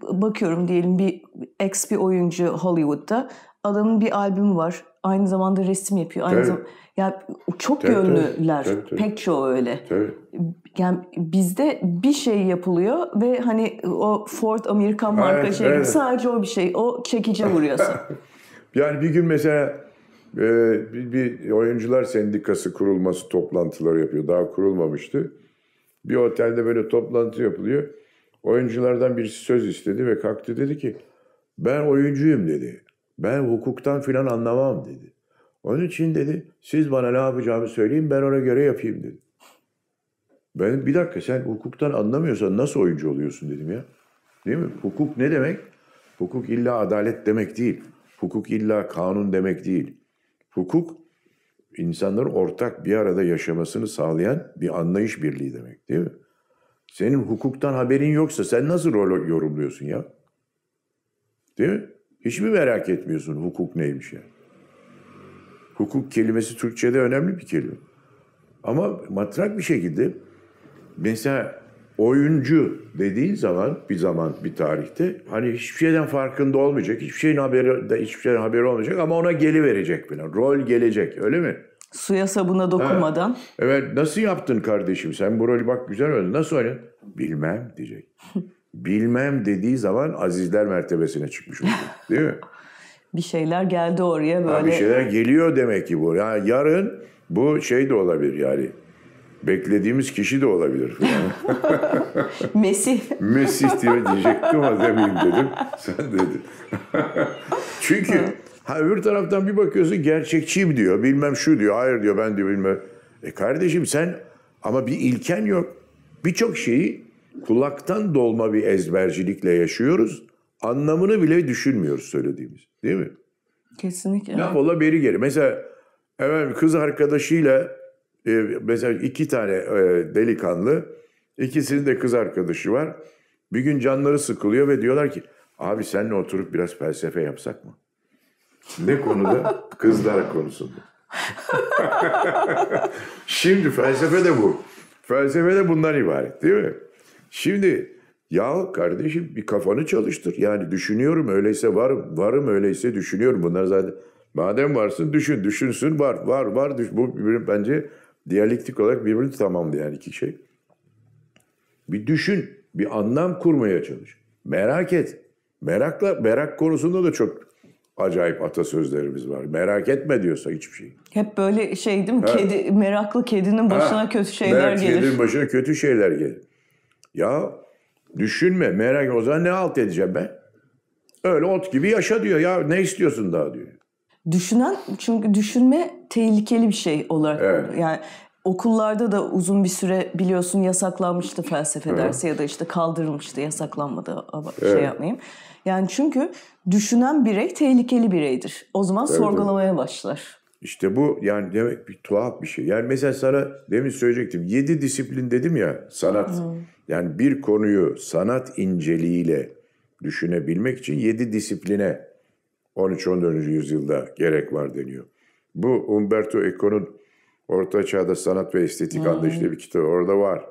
bakıyorum diyelim bir ex bir oyuncu Hollywood'da adamın bir albümü var. Aynı zamanda resim yapıyor. Aynı zamanda yani çok tabii, yönlüler. Tabii, tabii. Pek çoğu öyle. Tabii. Yani bizde bir şey yapılıyor ve hani o Ford Amerikan marka evet, şey sadece o bir şey. O çekici vuruyorsun. yani bir gün mesela bir, bir oyuncular sendikası kurulması toplantıları yapıyor. Daha kurulmamıştı. Bir otelde böyle toplantı yapılıyor. Oyunculardan birisi söz istedi ve kalktı dedi ki ben oyuncuyum dedi. Ben hukuktan filan anlamam dedi. Onun için dedi siz bana ne yapacağımı söyleyin ben ona göre yapayım dedi. Ben bir dakika sen hukuktan anlamıyorsan nasıl oyuncu oluyorsun dedim ya. Değil mi? Hukuk ne demek? Hukuk illa adalet demek değil. Hukuk illa kanun demek değil. Hukuk insanların ortak bir arada yaşamasını sağlayan bir anlayış birliği demek değil mi? Senin hukuktan haberin yoksa sen nasıl rol yorumluyorsun ya? Değil mi? Hiç mi merak etmiyorsun hukuk neymiş ya? Hukuk kelimesi Türkçe'de önemli bir kelime. Ama matrak bir şekilde mesela oyuncu dediğin zaman bir zaman bir tarihte hani hiçbir şeyden farkında olmayacak, hiçbir şeyin haberi de hiçbir şeyin haberi olmayacak ama ona geli verecek falan. Rol gelecek öyle mi? Suya sabuna dokunmadan. Ha. Evet nasıl yaptın kardeşim sen bu rolü bak güzel oynadın nasıl oynadın? Bilmem diyecek. Bilmem dediği zaman azizler mertebesine çıkmış olacak değil mi? bir şeyler geldi oraya böyle. Ha, bir şeyler geliyor demek ki bu. Yani yarın bu şey de olabilir yani beklediğimiz kişi de olabilir. Mesih. Mesih diye diyecektim ama demeyeyim dedim. Sen dedin. Çünkü ha, öbür taraftan bir bakıyorsun gerçekçiyim diyor. Bilmem şu diyor. Hayır diyor ben diyor bilmem. E kardeşim sen ama bir ilken yok. Birçok şeyi kulaktan dolma bir ezbercilikle yaşıyoruz. Anlamını bile düşünmüyoruz söylediğimiz. Değil mi? Kesinlikle. Ne ola beri geri. Mesela efendim kız arkadaşıyla ee, mesela iki tane e, delikanlı, ikisinin de kız arkadaşı var. Bir gün canları sıkılıyor ve diyorlar ki, abi senle oturup biraz felsefe yapsak mı? Ne konuda? Kızlar konusunda. Şimdi felsefe de bu. Felsefe de bundan ibaret değil mi? Şimdi ya kardeşim bir kafanı çalıştır. Yani düşünüyorum öyleyse varım, varım öyleyse düşünüyorum. Bunlar zaten madem varsın düşün, düşünsün var, var, var. Düş. Bu bence diyalektik olarak birbirini tamamlayan iki şey. Bir düşün, bir anlam kurmaya çalış. Merak et. Merakla, merak konusunda da çok acayip atasözlerimiz var. Merak etme diyorsa hiçbir şey. Hep böyle şey değil mi? Ha. Kedi, meraklı kedinin başına ha. kötü şeyler merak, gelir. Kedinin başına kötü şeyler gelir. Ya düşünme merak o zaman ne alt edeceğim ben? Öyle ot gibi yaşa diyor ya ne istiyorsun daha diyor. Düşünen çünkü düşünme tehlikeli bir şey olarak evet. yani okullarda da uzun bir süre biliyorsun yasaklanmıştı felsefe evet. dersi ya da işte kaldırılmıştı yasaklanmadı şey evet. şey yapmayayım. Yani çünkü düşünen birey tehlikeli bireydir. O zaman evet, sorgulamaya evet. başlar. İşte bu yani demek bir tuhaf bir şey. Yani mesela sana demin söyleyecektim. Yedi disiplin dedim ya sanat. Yani bir konuyu sanat inceliğiyle düşünebilmek için yedi disipline 13-14. yüzyılda gerek var deniyor. Bu Umberto Eco'nun Orta Çağ'da Sanat ve Estetik hmm. Anlayışlı bir kitabı orada var.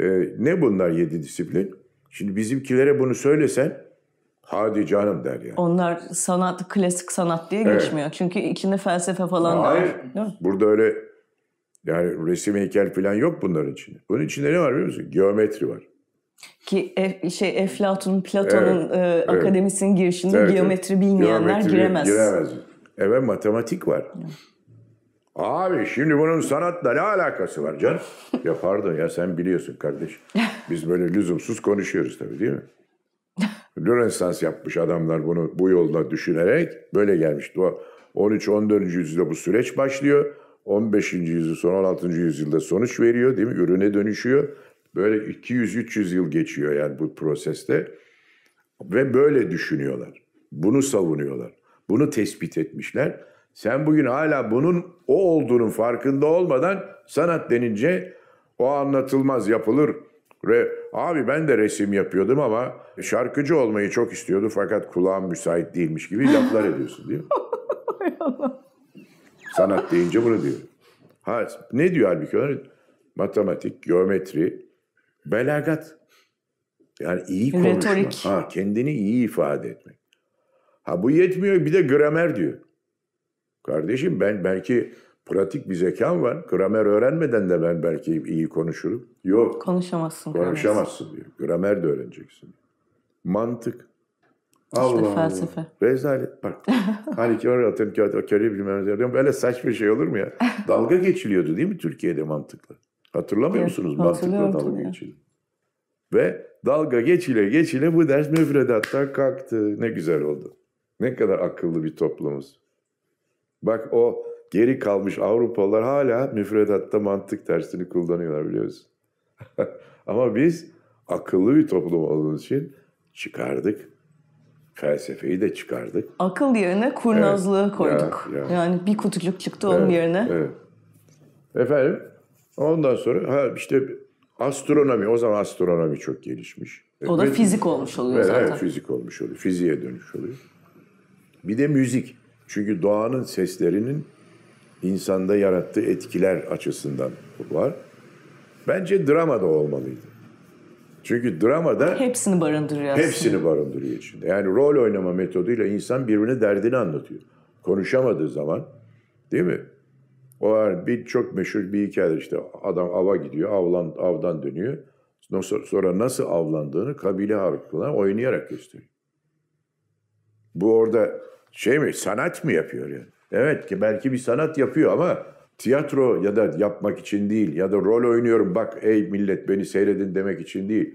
Ee, ne bunlar yedi disiplin? Şimdi bizimkilere bunu söylesen hadi canım der yani. Onlar sanat, klasik sanat diye evet. geçmiyor. Çünkü içinde felsefe falan var. Hayır. Burada öyle yani resim heykel falan yok bunların içinde. Bunun içinde ne var biliyor musun? Geometri var. Ki e, şey Eflatun'un, Platon'un evet, e, akademisinin girişinde evet, geometri bilmeyenler giremez. Giremez. Eve matematik var. Abi şimdi bunun sanatla ne alakası var can? ya pardon ya sen biliyorsun kardeş. Biz böyle lüzumsuz konuşuyoruz tabii değil mi? Rönesans yapmış adamlar bunu bu yolda düşünerek böyle gelmiş. 13-14. yüzyılda bu süreç başlıyor. 15. yüzyıl son 16. yüzyılda sonuç veriyor değil mi? Ürüne dönüşüyor. Böyle 200-300 yıl geçiyor yani bu proseste. Ve böyle düşünüyorlar. Bunu savunuyorlar. Bunu tespit etmişler. Sen bugün hala bunun o olduğunun farkında olmadan sanat denince o anlatılmaz yapılır. Re, abi ben de resim yapıyordum ama şarkıcı olmayı çok istiyordu fakat kulağım müsait değilmiş gibi laflar ediyorsun diyor. sanat deyince bunu diyor. Ha, ne diyor halbuki? Matematik, geometri, belagat. Yani iyi konuşmak, Retorik. Ha, kendini iyi ifade etmek. Ha bu yetmiyor bir de gramer diyor. Kardeşim ben belki pratik bir zekam var. Gramer öğrenmeden de ben belki iyi konuşurum. Yok. Konuşamazsın. Konuşamazsın diyor. Gramer de öğreneceksin. Mantık. Allah işte felsefe. Allah. Rezalet bak. hani ki atın köre bilmem ne Böyle saçma şey olur mu ya? Dalga geçiliyordu değil mi Türkiye'de mantıkla? Hatırlamıyor musunuz? Mantıkla dalga geçildi. Ve dalga geçile geçile bu ders müfredattan kalktı. Ne güzel oldu. Ne kadar akıllı bir toplumuz. Bak o geri kalmış Avrupalılar hala müfredatta mantık tersini kullanıyorlar biliyorsun. Ama biz akıllı bir toplum olduğumuz için çıkardık. Felsefeyi de çıkardık. Akıl yerine kurnazlığı evet. koyduk. Ya, ya. Yani bir kutucuk çıktı evet, onun yerine. Evet. Efendim ondan sonra ha işte astronomi o zaman astronomi çok gelişmiş. O da Ve, fizik olmuş oluyor evet, zaten. Evet fizik olmuş oluyor. Fiziğe dönüş oluyor. Bir de müzik. Çünkü doğanın seslerinin insanda yarattığı etkiler açısından var. Bence drama da olmalıydı. Çünkü drama da hepsini barındırıyor. Hepsini barındırıyor içinde. Yani rol oynama metoduyla insan birbirine derdini anlatıyor. Konuşamadığı zaman değil mi? O var bir çok meşhur bir hikayedir işte adam ava gidiyor, avlan, avdan dönüyor. Sonra nasıl avlandığını kabile halkına oynayarak gösteriyor. Bu orada şey mi sanat mı yapıyor yani? Evet ki belki bir sanat yapıyor ama tiyatro ya da yapmak için değil ya da rol oynuyorum bak ey millet beni seyredin demek için değil.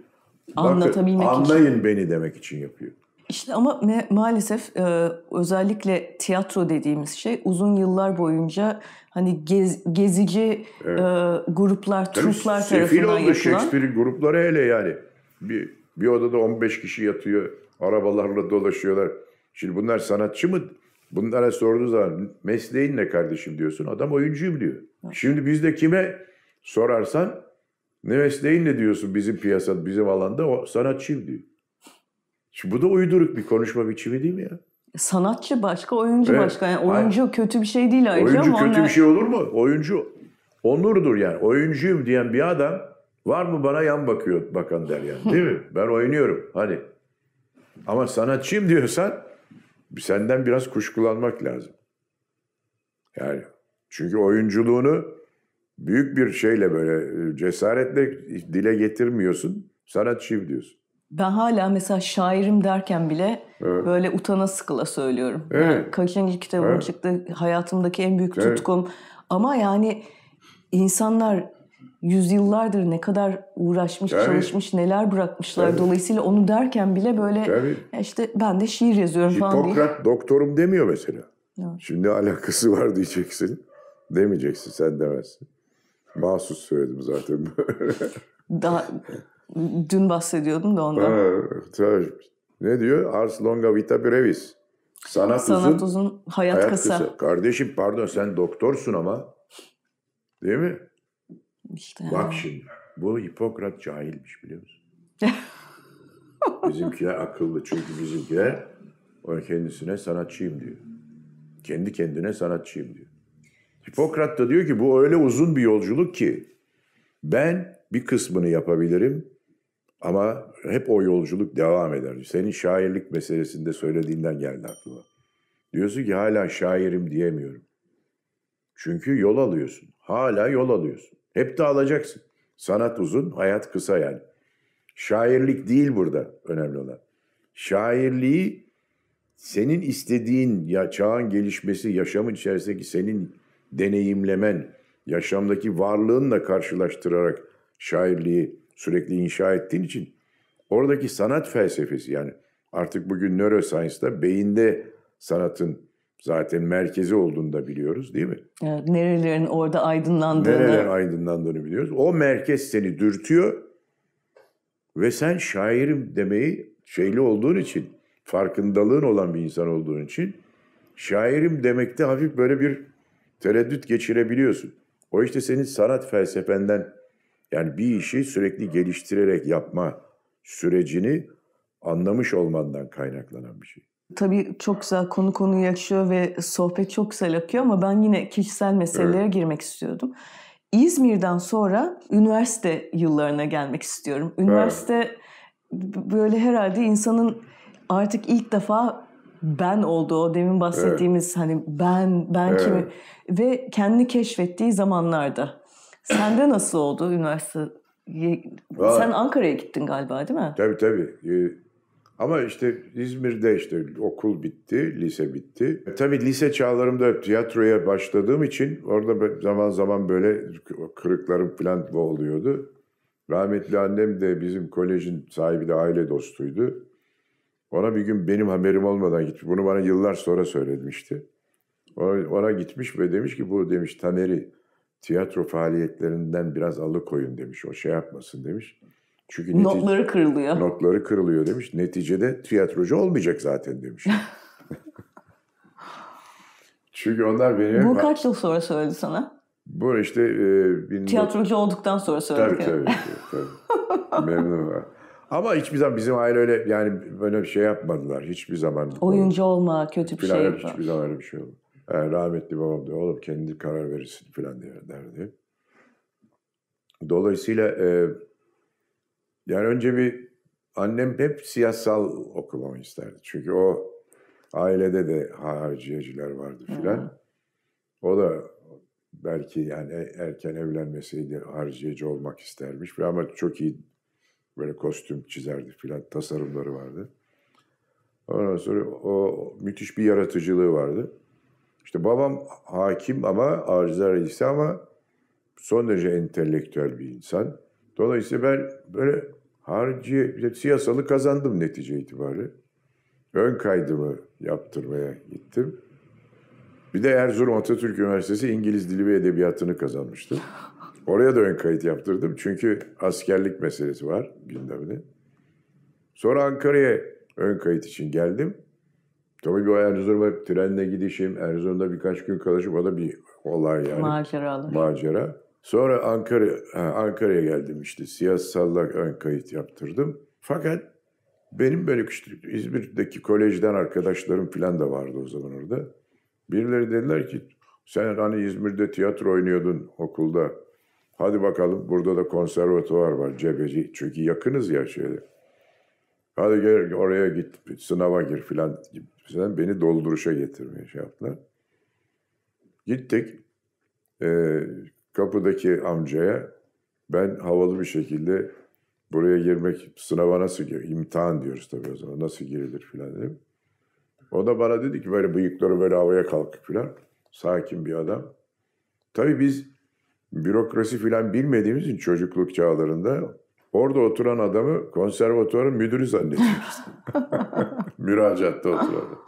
Anlatabilmek Bakın, anlayın için. beni demek için yapıyor. İşte ama me- maalesef e, özellikle tiyatro dediğimiz şey uzun yıllar boyunca hani gez- gezici evet. e, gruplar, Tabii truplar sefil tarafından oldu yapılan... Shakespeare grupları hele yani. Bir, bir odada 15 kişi yatıyor, arabalarla dolaşıyorlar. Şimdi bunlar sanatçı mı? Bunlara sorduğu zaman mesleğin ne kardeşim diyorsun. Adam oyuncuyum diyor. Şimdi biz de kime sorarsan ne mesleğin ne diyorsun bizim piyasada, bizim alanda o sanatçıyım diyor. Şimdi bu da uyduruk bir konuşma biçimi değil mi ya? Sanatçı başka, oyuncu evet. başka. Yani oyuncu Hayır. kötü bir şey değil ayrıca oyuncu ama kötü onlar... Hani bir şey olur mu? Oyuncu onurdur yani. Oyuncuyum diyen bir adam var mı bana yan bakıyor bakan der yani. Değil mi? Ben oynuyorum. Hani ama sanatçıyım diyorsan senden biraz kuşkulanmak lazım. Yani çünkü oyunculuğunu büyük bir şeyle böyle e, cesaretle dile getirmiyorsun. Sanatçıyım diyorsun. Ben hala mesela şairim derken bile evet. böyle utana sıkıla söylüyorum. Evet. Yani kaçıncı kitabım evet. çıktı hayatımdaki en büyük evet. tutkum. Ama yani insanlar yüzyıllardır ne kadar uğraşmış, Tabii. çalışmış, neler bırakmışlar. Tabii. Dolayısıyla onu derken bile böyle Tabii. işte ben de şiir yazıyorum Hipokrat, falan Hipokrat doktorum demiyor mesela. Evet. Şimdi alakası var diyeceksin. Demeyeceksin sen demezsin. Mahsus söyledim zaten. Daha dün bahsediyordum da ondan. tabii. Ne diyor? Ars longa vita brevis. Sanat, Sanat uzun, uzun hayat, hayat kısa. kısa. Kardeşim pardon sen doktorsun ama. Değil mi? etmişler. Bak şimdi bu Hipokrat cahilmiş biliyor musun? bizimkiler akıllı çünkü bizimkiler o kendisine sanatçıyım diyor. Kendi kendine sanatçıyım diyor. Hipokrat da diyor ki bu öyle uzun bir yolculuk ki ben bir kısmını yapabilirim ama hep o yolculuk devam eder. Senin şairlik meselesinde söylediğinden geldi aklıma. Diyorsun ki hala şairim diyemiyorum. Çünkü yol alıyorsun. Hala yol alıyorsun. Hep de alacaksın. Sanat uzun, hayat kısa yani. Şairlik değil burada önemli olan. Şairliği senin istediğin ya çağın gelişmesi, yaşamın içerisindeki senin deneyimlemen, yaşamdaki varlığınla karşılaştırarak şairliği sürekli inşa ettiğin için oradaki sanat felsefesi yani artık bugün nöroscience'da beyinde sanatın zaten merkezi olduğunu da biliyoruz değil mi? Evet, nerelerin orada aydınlandığını. Nereler aydınlandığını biliyoruz. O merkez seni dürtüyor ve sen şairim demeyi şeyli olduğun için, farkındalığın olan bir insan olduğun için şairim demekte hafif böyle bir tereddüt geçirebiliyorsun. O işte senin sanat felsefenden yani bir işi sürekli geliştirerek yapma sürecini anlamış olmandan kaynaklanan bir şey. Tabii çok güzel konu konu yaşıyor ve sohbet çok güzel akıyor ama ben yine kişisel meselelere evet. girmek istiyordum. İzmir'den sonra üniversite yıllarına gelmek istiyorum. Üniversite evet. böyle herhalde insanın artık ilk defa ben oldu o demin bahsettiğimiz evet. hani ben ben evet. kimi ve kendini keşfettiği zamanlarda. Sende nasıl oldu üniversite? Sen Ankara'ya gittin galiba değil mi? Tabii tabii. Ama işte İzmir'de işte okul bitti, lise bitti. E tabii lise çağlarımda tiyatroya başladığım için orada zaman zaman böyle kırıklarım falan oluyordu. Rahmetli annem de bizim kolejin sahibi de aile dostuydu. Ona bir gün benim haberim olmadan gitmiş. Bunu bana yıllar sonra söylemişti. Ona, ona gitmiş ve demiş ki bu demiş tameri tiyatro faaliyetlerinden biraz alıkoyun demiş. O şey yapmasın demiş. Çünkü notları kırılıyor. Notları kırılıyor demiş. Neticede tiyatrocu olmayacak zaten demiş. Çünkü onlar benim... Bu kaç yıl sonra söyledi sana? Bu işte... E, bin... Tiyatrocu olduktan sonra söyledi. Tabii tabii. tabii. memnunum. Ama hiçbir zaman bizim aile öyle yani böyle bir şey yapmadılar. Hiçbir zaman. Oyuncu olma kötü bir şey. Hiçbir zaman öyle bir şey olmadı. Yani rahmetli babam diyor oğlum kendi karar verirsin falan derdi. Dolayısıyla e, yani önce bir annem hep siyasal okumamı isterdi. Çünkü o ailede de harcayıcılar vardı filan. O da belki yani e, erken evlenmeseydi harcayıcı olmak istermiş. Ama çok iyi böyle kostüm çizerdi filan tasarımları vardı. Ondan sonra o müthiş bir yaratıcılığı vardı. İşte babam hakim ama arıza reisi ama son derece entelektüel bir insan. Dolayısıyla ben böyle Harci, siyasalı kazandım netice itibariyle. Ön kaydımı yaptırmaya gittim. Bir de Erzurum Atatürk Üniversitesi İngiliz Dili ve Edebiyatı'nı kazanmıştım. Oraya da ön kayıt yaptırdım. Çünkü askerlik meselesi var gündemde. Sonra Ankara'ya ön kayıt için geldim. Tabii bir Erzurum'a trenle gidişim, Erzurum'da birkaç gün kalışım o da bir olay yani. Maceralar. Macera. Sonra Ankara Ankara'ya geldim işte. Siyasalla ön kayıt yaptırdım. Fakat benim böyle işte İzmir'deki kolejden arkadaşlarım falan da vardı o zaman orada. Birileri dediler ki sen hani İzmir'de tiyatro oynuyordun okulda. Hadi bakalım burada da konservatuvar var cebeci. Çünkü yakınız ya şöyle. Hadi gel oraya git sınava gir filan. Sen beni dolduruşa getirmeye şey yaptılar. Gittik. Ee, Kapıdaki amcaya ben havalı bir şekilde buraya girmek, sınava nasıl gir, imtihan diyoruz tabii o zaman, nasıl girilir filan dedim. O da bana dedi ki böyle bıyıkları böyle havaya kalkıp filan, sakin bir adam. Tabii biz bürokrasi filan bilmediğimiz için çocukluk çağlarında orada oturan adamı konservatuvarın müdürü zannediyoruz. Müracatta oturan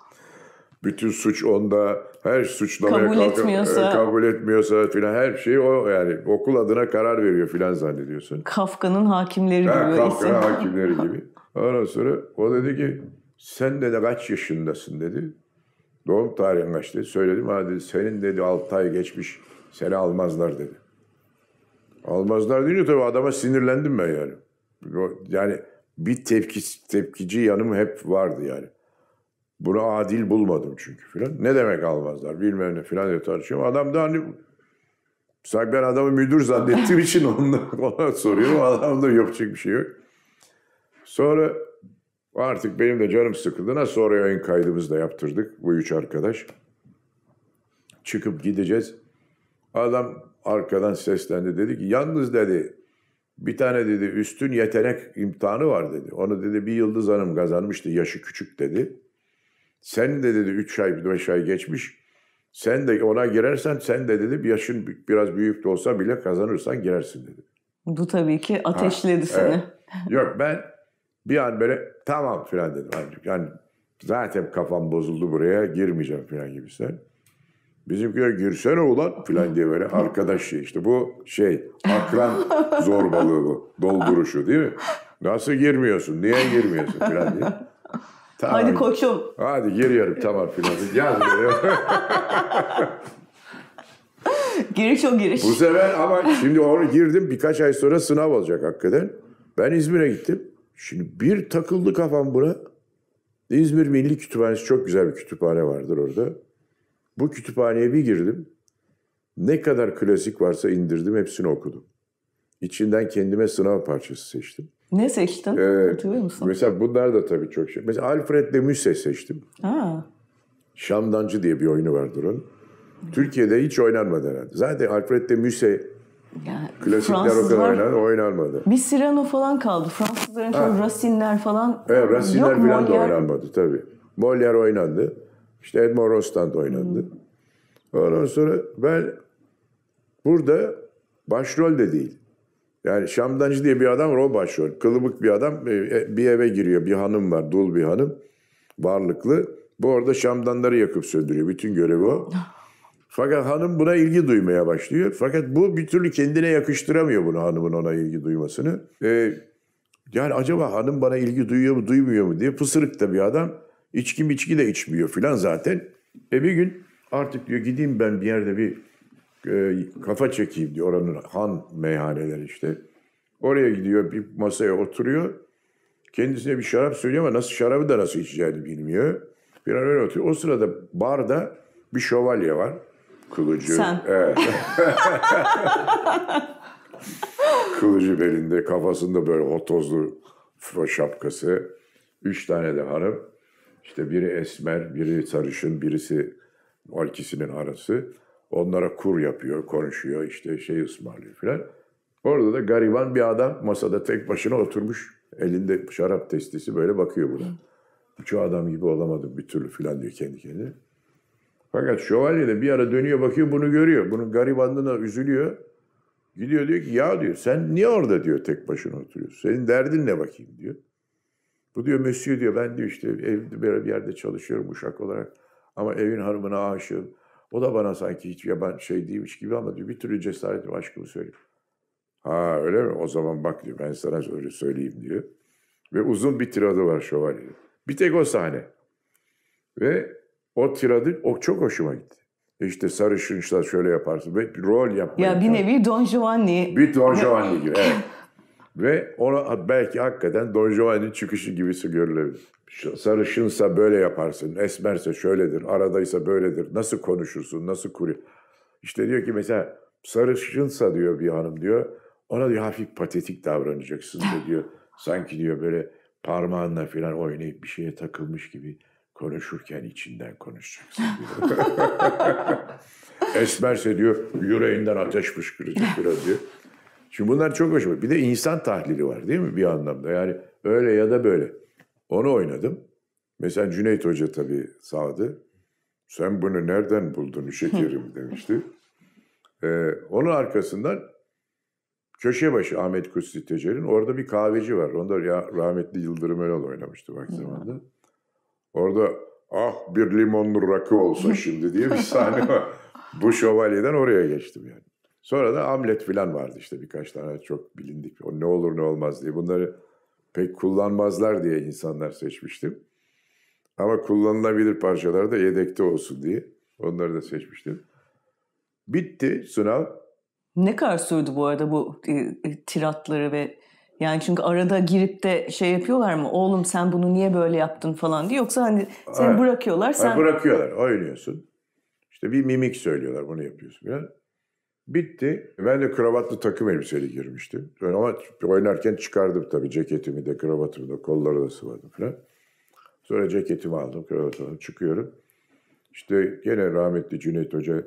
bütün suç onda, her suçlamaya kabul kalkıp, etmiyorsa, e, kabul etmiyorsa filan her şey o yani okul adına karar veriyor filan zannediyorsun. Kafka'nın hakimleri ha, gibi. Kafka'nın hakimleri gibi. Ondan sonra o dedi ki sen dedi kaç yaşındasın dedi. Doğum tarihin kaç dedi. Söyledim ha dedi senin dedi 6 ay geçmiş seni almazlar dedi. Almazlar deyince tabii adama sinirlendim ben yani. Yani bir tepki, tepkici yanım hep vardı yani. Bunu adil bulmadım çünkü filan. Ne demek almazlar bilmem ne filan diye tartışıyorum. Adam da hani sanki ben adamı müdür zannettiğim için onu, ona soruyorum. Adam da yapacak bir şey yok. Sonra artık benim de canım sıkıldı. Nasıl oraya yayın kaydımızı da yaptırdık bu üç arkadaş. Çıkıp gideceğiz. Adam arkadan seslendi dedi ki yalnız dedi bir tane dedi üstün yetenek imtihanı var dedi. Onu dedi bir Yıldız Hanım kazanmıştı yaşı küçük dedi. Sen de dedi 3 ay 5 ay geçmiş. Sen de ona girersen sen de dedi yaşın biraz büyük de olsa bile kazanırsan girersin dedi. Bu tabii ki ateşledi ha, seni. Evet. Yok ben bir an böyle tamam filan dedim. Yani zaten kafam bozuldu buraya girmeyeceğim filan gibisinden. Bizimkiler girsene ulan filan diye böyle arkadaş şey işte bu şey akran zorbalığı bu dolduruşu değil mi? Nasıl girmiyorsun niye girmiyorsun filan diye. Tamam. Hadi koçum. Hadi giriyorum tamam filan. Yaz giriş o giriş. Bu sefer ama şimdi onu girdim birkaç ay sonra sınav olacak hakikaten. Ben İzmir'e gittim. Şimdi bir takıldı kafam buna. İzmir Milli Kütüphanesi çok güzel bir kütüphane vardır orada. Bu kütüphaneye bir girdim. Ne kadar klasik varsa indirdim hepsini okudum. İçinden kendime sınav parçası seçtim. Ne seçtin? Ee, Hatırlıyor musun? Mesela bunlar da tabii çok şey. Mesela Alfred de Müsse seçtim. Aa. Şamdancı diye bir oyunu vardır onun. Türkiye'de hiç oynanmadı herhalde. Zaten Alfred de Müsse yani klasikler Fransızlar, o kadar oynan, oynanmadı. Bir Sireno falan kaldı. Fransızların çok Racinler falan. Evet, Racinler yok, falan Molière. da oynanmadı tabii. Molière oynandı. İşte Edmond Rostand oynandı. Hmm. Ondan sonra ben burada başrol de değil. Yani Şamdancı diye bir adam rol başlıyor, Kılıbık bir adam e, e, bir eve giriyor. Bir hanım var, dul bir hanım. Varlıklı. Bu arada Şamdanları yakıp söndürüyor. Bütün görevi o. Fakat hanım buna ilgi duymaya başlıyor. Fakat bu bir türlü kendine yakıştıramıyor bunu hanımın ona ilgi duymasını. Ee, yani acaba hanım bana ilgi duyuyor mu duymuyor mu diye pısırık da bir adam. İçki içki de içmiyor filan zaten. E bir gün artık diyor gideyim ben bir yerde bir e, kafa çekeyim diyor oranın han meyhaneleri işte. Oraya gidiyor bir masaya oturuyor. Kendisine bir şarap söylüyor ama nasıl şarabı da nasıl içeceğini bilmiyor. Bir an öyle oturuyor. O sırada barda bir şövalye var. Kılıcı. Sen. Evet. Kılıcı belinde, kafasında böyle hotozlu şapkası. Üç tane de hanım. İşte biri esmer, biri sarışın, birisi ikisinin arası. Onlara kur yapıyor, konuşuyor, işte şey ısmarlıyor filan. Orada da gariban bir adam masada tek başına oturmuş. Elinde şarap testisi böyle bakıyor buna. Şu adam gibi olamadım bir türlü filan diyor kendi kendine. Fakat şövalye de bir ara dönüyor bakıyor bunu görüyor. Bunun garibanlığına üzülüyor. Gidiyor diyor ki ya diyor sen niye orada diyor tek başına oturuyorsun? Senin derdin ne bakayım diyor. Bu diyor Monsieur diyor ben diyor işte evde bir yerde çalışıyorum uşak olarak. Ama evin hanımına aşığım. O da bana sanki hiç yaban şey değilmiş gibi ama diyor bir türlü cesaretim aşkımı söyleyeyim. Ha öyle mi? O zaman bak diyor ben sana öyle söyleyeyim diyor. Ve uzun bir tiradı var şövalye. Bir tek o sahne. Ve o tiradı o çok hoşuma gitti. E işte sarışın işte şöyle yaparsın. ve rol yapmayı. Ya bir nevi Don Giovanni. Bir Don Giovanni gibi evet. Ve ona belki hakikaten Don Giovanni'nin çıkışı gibisi görülebilir. Sarışınsa böyle yaparsın, esmerse şöyledir, aradaysa böyledir. Nasıl konuşursun, nasıl kuru? İşte diyor ki mesela sarışınsa diyor bir hanım diyor. Ona diyor hafif patetik davranacaksın da diyor. Sanki diyor böyle parmağınla falan oynayıp bir şeye takılmış gibi konuşurken içinden konuşacaksın diyor. Esmerse diyor yüreğinden ateş fışkıracak biraz diyor. Şimdi bunlar çok hoş. Bir de insan tahlili var değil mi bir anlamda? Yani öyle ya da böyle. Onu oynadım. Mesela Cüneyt Hoca tabii sağdı. Sen bunu nereden buldun şekerim demişti. Ee, onun arkasından Köşebaşı Ahmet Kutsi Tecer'in orada bir kahveci var. Onda ya, rahmetli Yıldırım Önal oynamıştı bak hmm. zamanında. Orada ah bir limonlu rakı olsa şimdi diye bir sahne var. Bu şövalyeden oraya geçtim yani. Sonra da amlet falan vardı işte birkaç tane çok bilindik. O ne olur ne olmaz diye. Bunları pek kullanmazlar diye insanlar seçmiştim. Ama kullanılabilir parçalar da yedekte olsun diye. Onları da seçmiştim. Bitti sınav. Ne kadar sürdü bu arada bu e, e, tiratları ve yani çünkü arada girip de şey yapıyorlar mı? Oğlum sen bunu niye böyle yaptın falan diye. Yoksa hani seni Aynen. bırakıyorlar. Sen... bırakıyorlar. Oynuyorsun. İşte bir mimik söylüyorlar. Bunu yapıyorsun. Falan. Bitti. Ben de kravatlı takım elbiseli girmiştim. Ama oynarken çıkardım tabii ceketimi de, kravatımı da, kolları da sıvadım falan. Sonra ceketimi aldım, kravatımı aldım, çıkıyorum. İşte gene rahmetli Cüneyt Hoca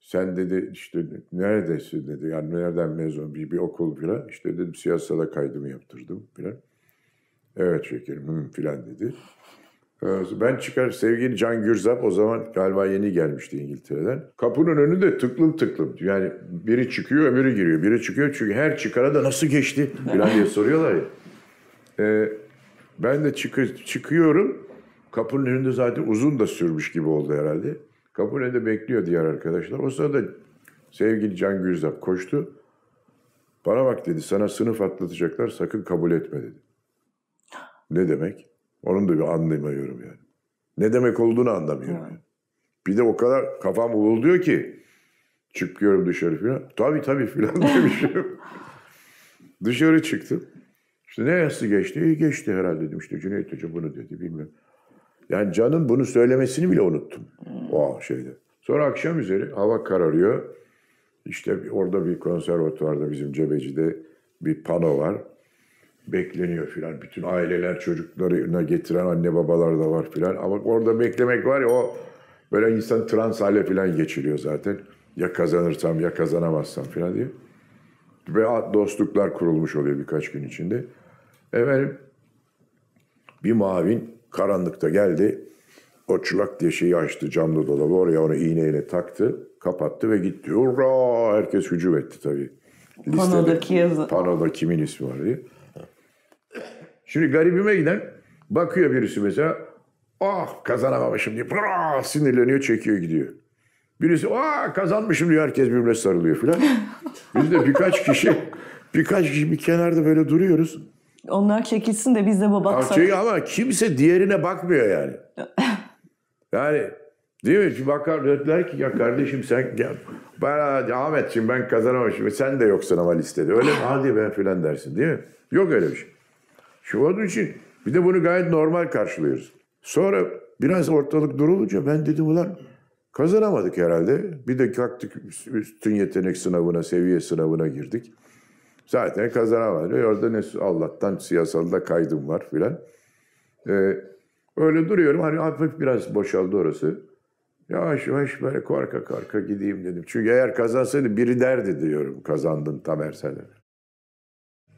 sen dedi işte neredesin dedi. Yani nereden mezun bir, bir okul filan. İşte dedim siyasada kaydımı yaptırdım filan. Evet şekerim hı, filan dedi. Ben çıkar sevgili Can Gürzap o zaman galiba yeni gelmişti İngiltere'den. Kapının önü de tıklım tıklım. Yani biri çıkıyor öbürü giriyor. Biri çıkıyor çünkü her çıkara da nasıl geçti falan diye soruyorlar ya. Ee, ben de çıkı çıkıyorum. Kapının önünde zaten uzun da sürmüş gibi oldu herhalde. Kapının önünde bekliyor diğer arkadaşlar. O sırada sevgili Can Gürzap koştu. Bana bak dedi sana sınıf atlatacaklar sakın kabul etme dedi. Ne demek? Onun da bir anlamıyorum yani. Ne demek olduğunu anlamıyorum. Yani. Bir de o kadar kafam uğulduyor ki çıkıyorum dışarı filan. Tabii tabii filan demişim. dışarı çıktım. İşte ne nasıl geçti? İyi geçti herhalde dedim. İşte Cüneyt Hoca bunu dedi bilmem. Yani Can'ın bunu söylemesini bile unuttum. O hmm. şeyde. Sonra akşam üzeri hava kararıyor. İşte orada bir konservatuvarda bizim Cebeci'de bir pano var bekleniyor filan. Bütün aileler çocuklarına getiren anne babalar da var filan. Ama orada beklemek var ya o böyle insan trans hale filan geçiriyor zaten. Ya kazanırsam ya kazanamazsam filan diye. Ve dostluklar kurulmuş oluyor birkaç gün içinde. Efendim bir mavin karanlıkta geldi. O çılak diye şeyi açtı camlı dolabı. Oraya onu iğneyle taktı. Kapattı ve gitti. Hurra! Herkes hücum etti tabii. Listede, panodaki yazı. Panoda kimin ismi var diye. Şimdi garibime giden bakıyor birisi mesela. Ah oh, kazanamamışım diye. Brah, sinirleniyor çekiyor gidiyor. Birisi ah kazanmışım diyor herkes birbirine sarılıyor falan. Biz de birkaç kişi birkaç kişi bir kenarda böyle duruyoruz. Onlar çekilsin de biz de baksak. Şey ama kimse diğerine bakmıyor yani. yani değil mi? Şimdi bakar dediler ki ya kardeşim sen gel. Ben Ahmetciğim ben kazanamamışım. Sen de yoksun ama listede. Öyle Hadi ben filan dersin değil mi? Yok öyle bir şey. Onun için bir de bunu gayet normal karşılıyoruz. Sonra biraz ortalık durulunca ben dedim ulan kazanamadık herhalde. Bir de kalktık üstün yetenek sınavına, seviye sınavına girdik. Zaten kazanamadık. Orada ne Allah'tan siyasalda kaydım var filan. Ee, öyle duruyorum. Hani hafif biraz boşaldı orası. Yavaş yavaş böyle korka korka gideyim dedim. Çünkü eğer kazansaydı biri derdi diyorum kazandın tam Ersen'e.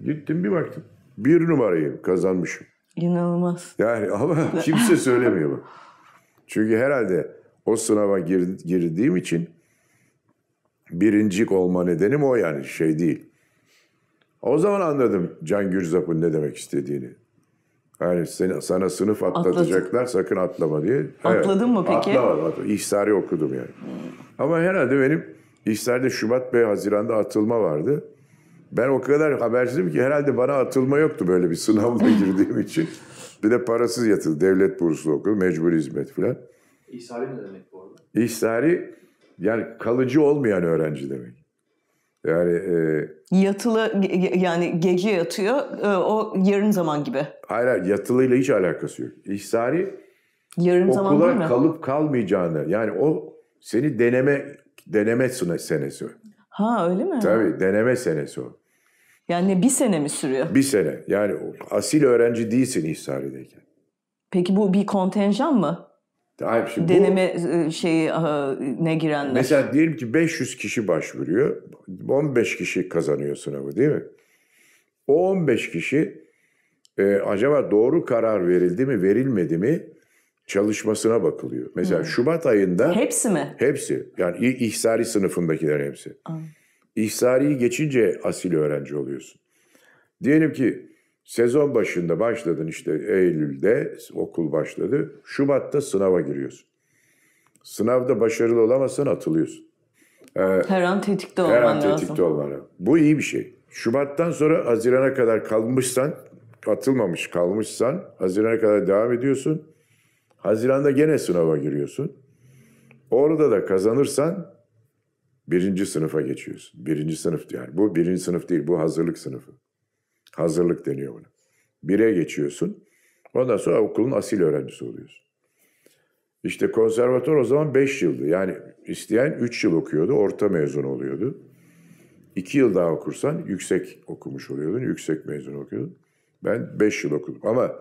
Gittim bir baktım bir numarayı kazanmışım. İnanılmaz. Yani ama kimse söylemiyor bu. Çünkü herhalde o sınava gir, girdiğim için birincik olma nedenim o yani şey değil. O zaman anladım Can Gürzap'ın ne demek istediğini. Yani seni, sana sınıf atlatacaklar Atladım. sakın atlama diye. Atladın evet, mı peki? Atlamadım. Atlama. İhsari okudum yani. Hmm. Ama herhalde benim İhsar'da Şubat ve Haziran'da atılma vardı. Ben o kadar habersizim ki herhalde bana atılma yoktu böyle bir sınavla girdiğim için. Bir de parasız yatıldı. Devlet burslu okul, mecbur hizmet falan. İhsari ne demek bu arada? İhsari yani kalıcı olmayan öğrenci demek. Yani e, yatılı yani gece yatıyor e, o yarım zaman gibi. Hayır, yatılıyla hiç alakası yok. İhsari yarım okula zaman mı? kalıp kalmayacağını yani o seni deneme deneme senesi. Ha öyle mi? Tabii deneme senesi o. Yani bir sene mi sürüyor? Bir sene. Yani asil öğrenci değilsin İhsariye'deyken. Peki bu bir kontenjan mı? Hayır, şimdi Deneme bu, e, şeyi e, ne girenler. Mesela diyelim ki 500 kişi başvuruyor. 15 kişi kazanıyor sınavı değil mi? O 15 kişi e, acaba doğru karar verildi mi verilmedi mi çalışmasına bakılıyor. Mesela hmm. Şubat ayında... Hepsi mi? Hepsi. Yani ihsari sınıfındakiler hepsi. Hmm. İhsari'yi geçince asil öğrenci oluyorsun. Diyelim ki sezon başında başladın işte Eylül'de okul başladı. Şubat'ta sınava giriyorsun. Sınavda başarılı olamazsan atılıyorsun. Ee, her an tetikte olman her an tetikte Olman lazım. Bu iyi bir şey. Şubat'tan sonra Haziran'a kadar kalmışsan, atılmamış kalmışsan Haziran'a kadar devam ediyorsun. Haziran'da gene sınava giriyorsun. Orada da kazanırsan Birinci sınıfa geçiyorsun. Birinci sınıf yani. Bu birinci sınıf değil. Bu hazırlık sınıfı. Hazırlık deniyor buna. Bire geçiyorsun. Ondan sonra okulun asil öğrencisi oluyorsun. İşte konservatuar o zaman beş yıldı. Yani isteyen üç yıl okuyordu. Orta mezun oluyordu. İki yıl daha okursan yüksek okumuş oluyordun. Yüksek mezun okuyordun. Ben beş yıl okudum. Ama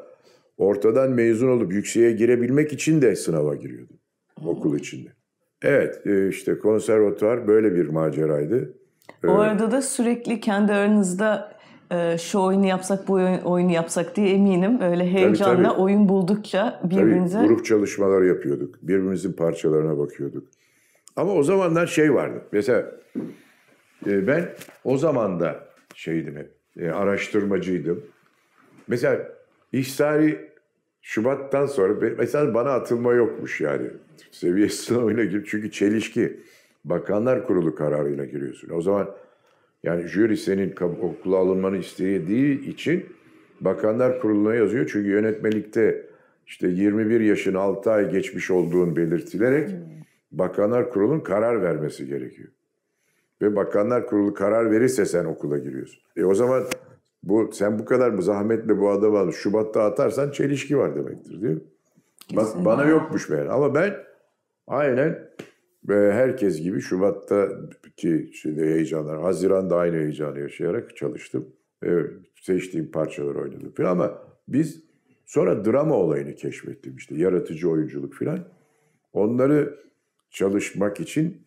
ortadan mezun olup yükseğe girebilmek için de sınava giriyordum. Okul içinde. Evet e, işte konservatuvar böyle bir maceraydı. O evet. arada da sürekli kendi aranızda e, şu oyunu yapsak bu oyunu yapsak diye eminim. Öyle heyecanla tabii, tabii. oyun buldukça birbirimize. Tabii, grup çalışmaları yapıyorduk. Birbirimizin parçalarına bakıyorduk. Ama o zamanlar şey vardı. Mesela e, ben o zaman da şeydim hep, araştırmacıydım. Mesela İhsari Şubat'tan sonra mesela bana atılma yokmuş yani. Seviye sınavına gir çünkü çelişki. Bakanlar Kurulu kararıyla giriyorsun. O zaman yani jüri senin okula alınmanı istediği için Bakanlar Kurulu'na yazıyor. Çünkü yönetmelikte işte 21 yaşın 6 ay geçmiş olduğun belirtilerek hmm. Bakanlar kurulun karar vermesi gerekiyor. Ve Bakanlar Kurulu karar verirse sen okula giriyorsun. E o zaman bu, sen bu kadar mı zahmetle bu adamı Şubat'ta atarsan çelişki var demektir diyor. Bak, bana yokmuş meğer. Ama ben aynen e, herkes gibi Şubat'ta ki şimdi heyecanlar, Haziran'da aynı heyecanı yaşayarak çalıştım. Evet, seçtiğim parçaları oynadım falan ama biz sonra drama olayını keşfettim işte yaratıcı oyunculuk filan Onları çalışmak için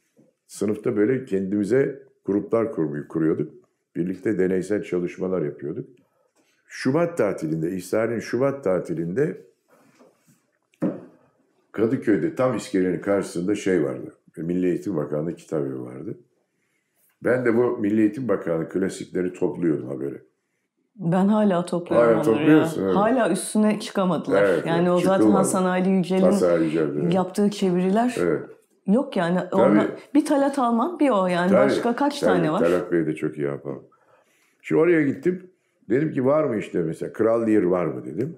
sınıfta böyle kendimize gruplar kurmayı kuruyorduk. Birlikte deneysel çalışmalar yapıyorduk. Şubat tatilinde, İhsan'ın Şubat tatilinde Kadıköy'de tam iskelenin karşısında şey vardı. Milli Eğitim Bakanlığı kitabı vardı. Ben de bu Milli Eğitim Bakanlığı klasikleri topluyordum haberi. Ben hala topluyorum hala topluyorsun, ya. Evet. Hala üstüne çıkamadılar. Evet, yani evet, o çıkılmadı. zaten Hasan Ali Yücel'in Yücel, evet. yaptığı çeviriler. Evet. Yok yani onunla, bir talat alman bir o yani tabii, başka kaç tabii, tane var? Talat Bey de çok iyi yapalım. Şimdi oraya gittim. Dedim ki var mı işte mesela Kral Lear var mı dedim.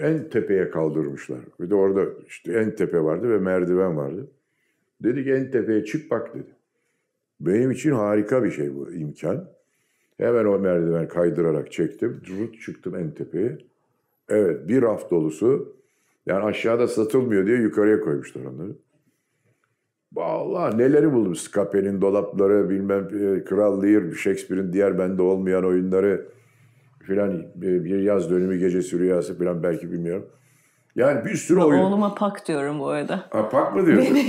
En tepeye kaldırmışlar. Bir de orada işte en tepe vardı ve merdiven vardı. Dedi ki en tepeye çık bak dedi. Benim için harika bir şey bu imkan. Hemen o merdiven kaydırarak çektim. Rut çıktım en tepeye. Evet bir raf dolusu. Yani aşağıda satılmıyor diye yukarıya koymuşlar onları. Vallahi neleri bulmuş Skape'nin dolapları, bilmem e, Kral Lear, Shakespeare'in diğer bende olmayan oyunları filan e, bir yaz dönümü gece rüyası filan belki bilmiyorum. Yani bir sürü ben oyun. Oğluma pak diyorum bu arada. Ha, pak mı diyorsun? Beni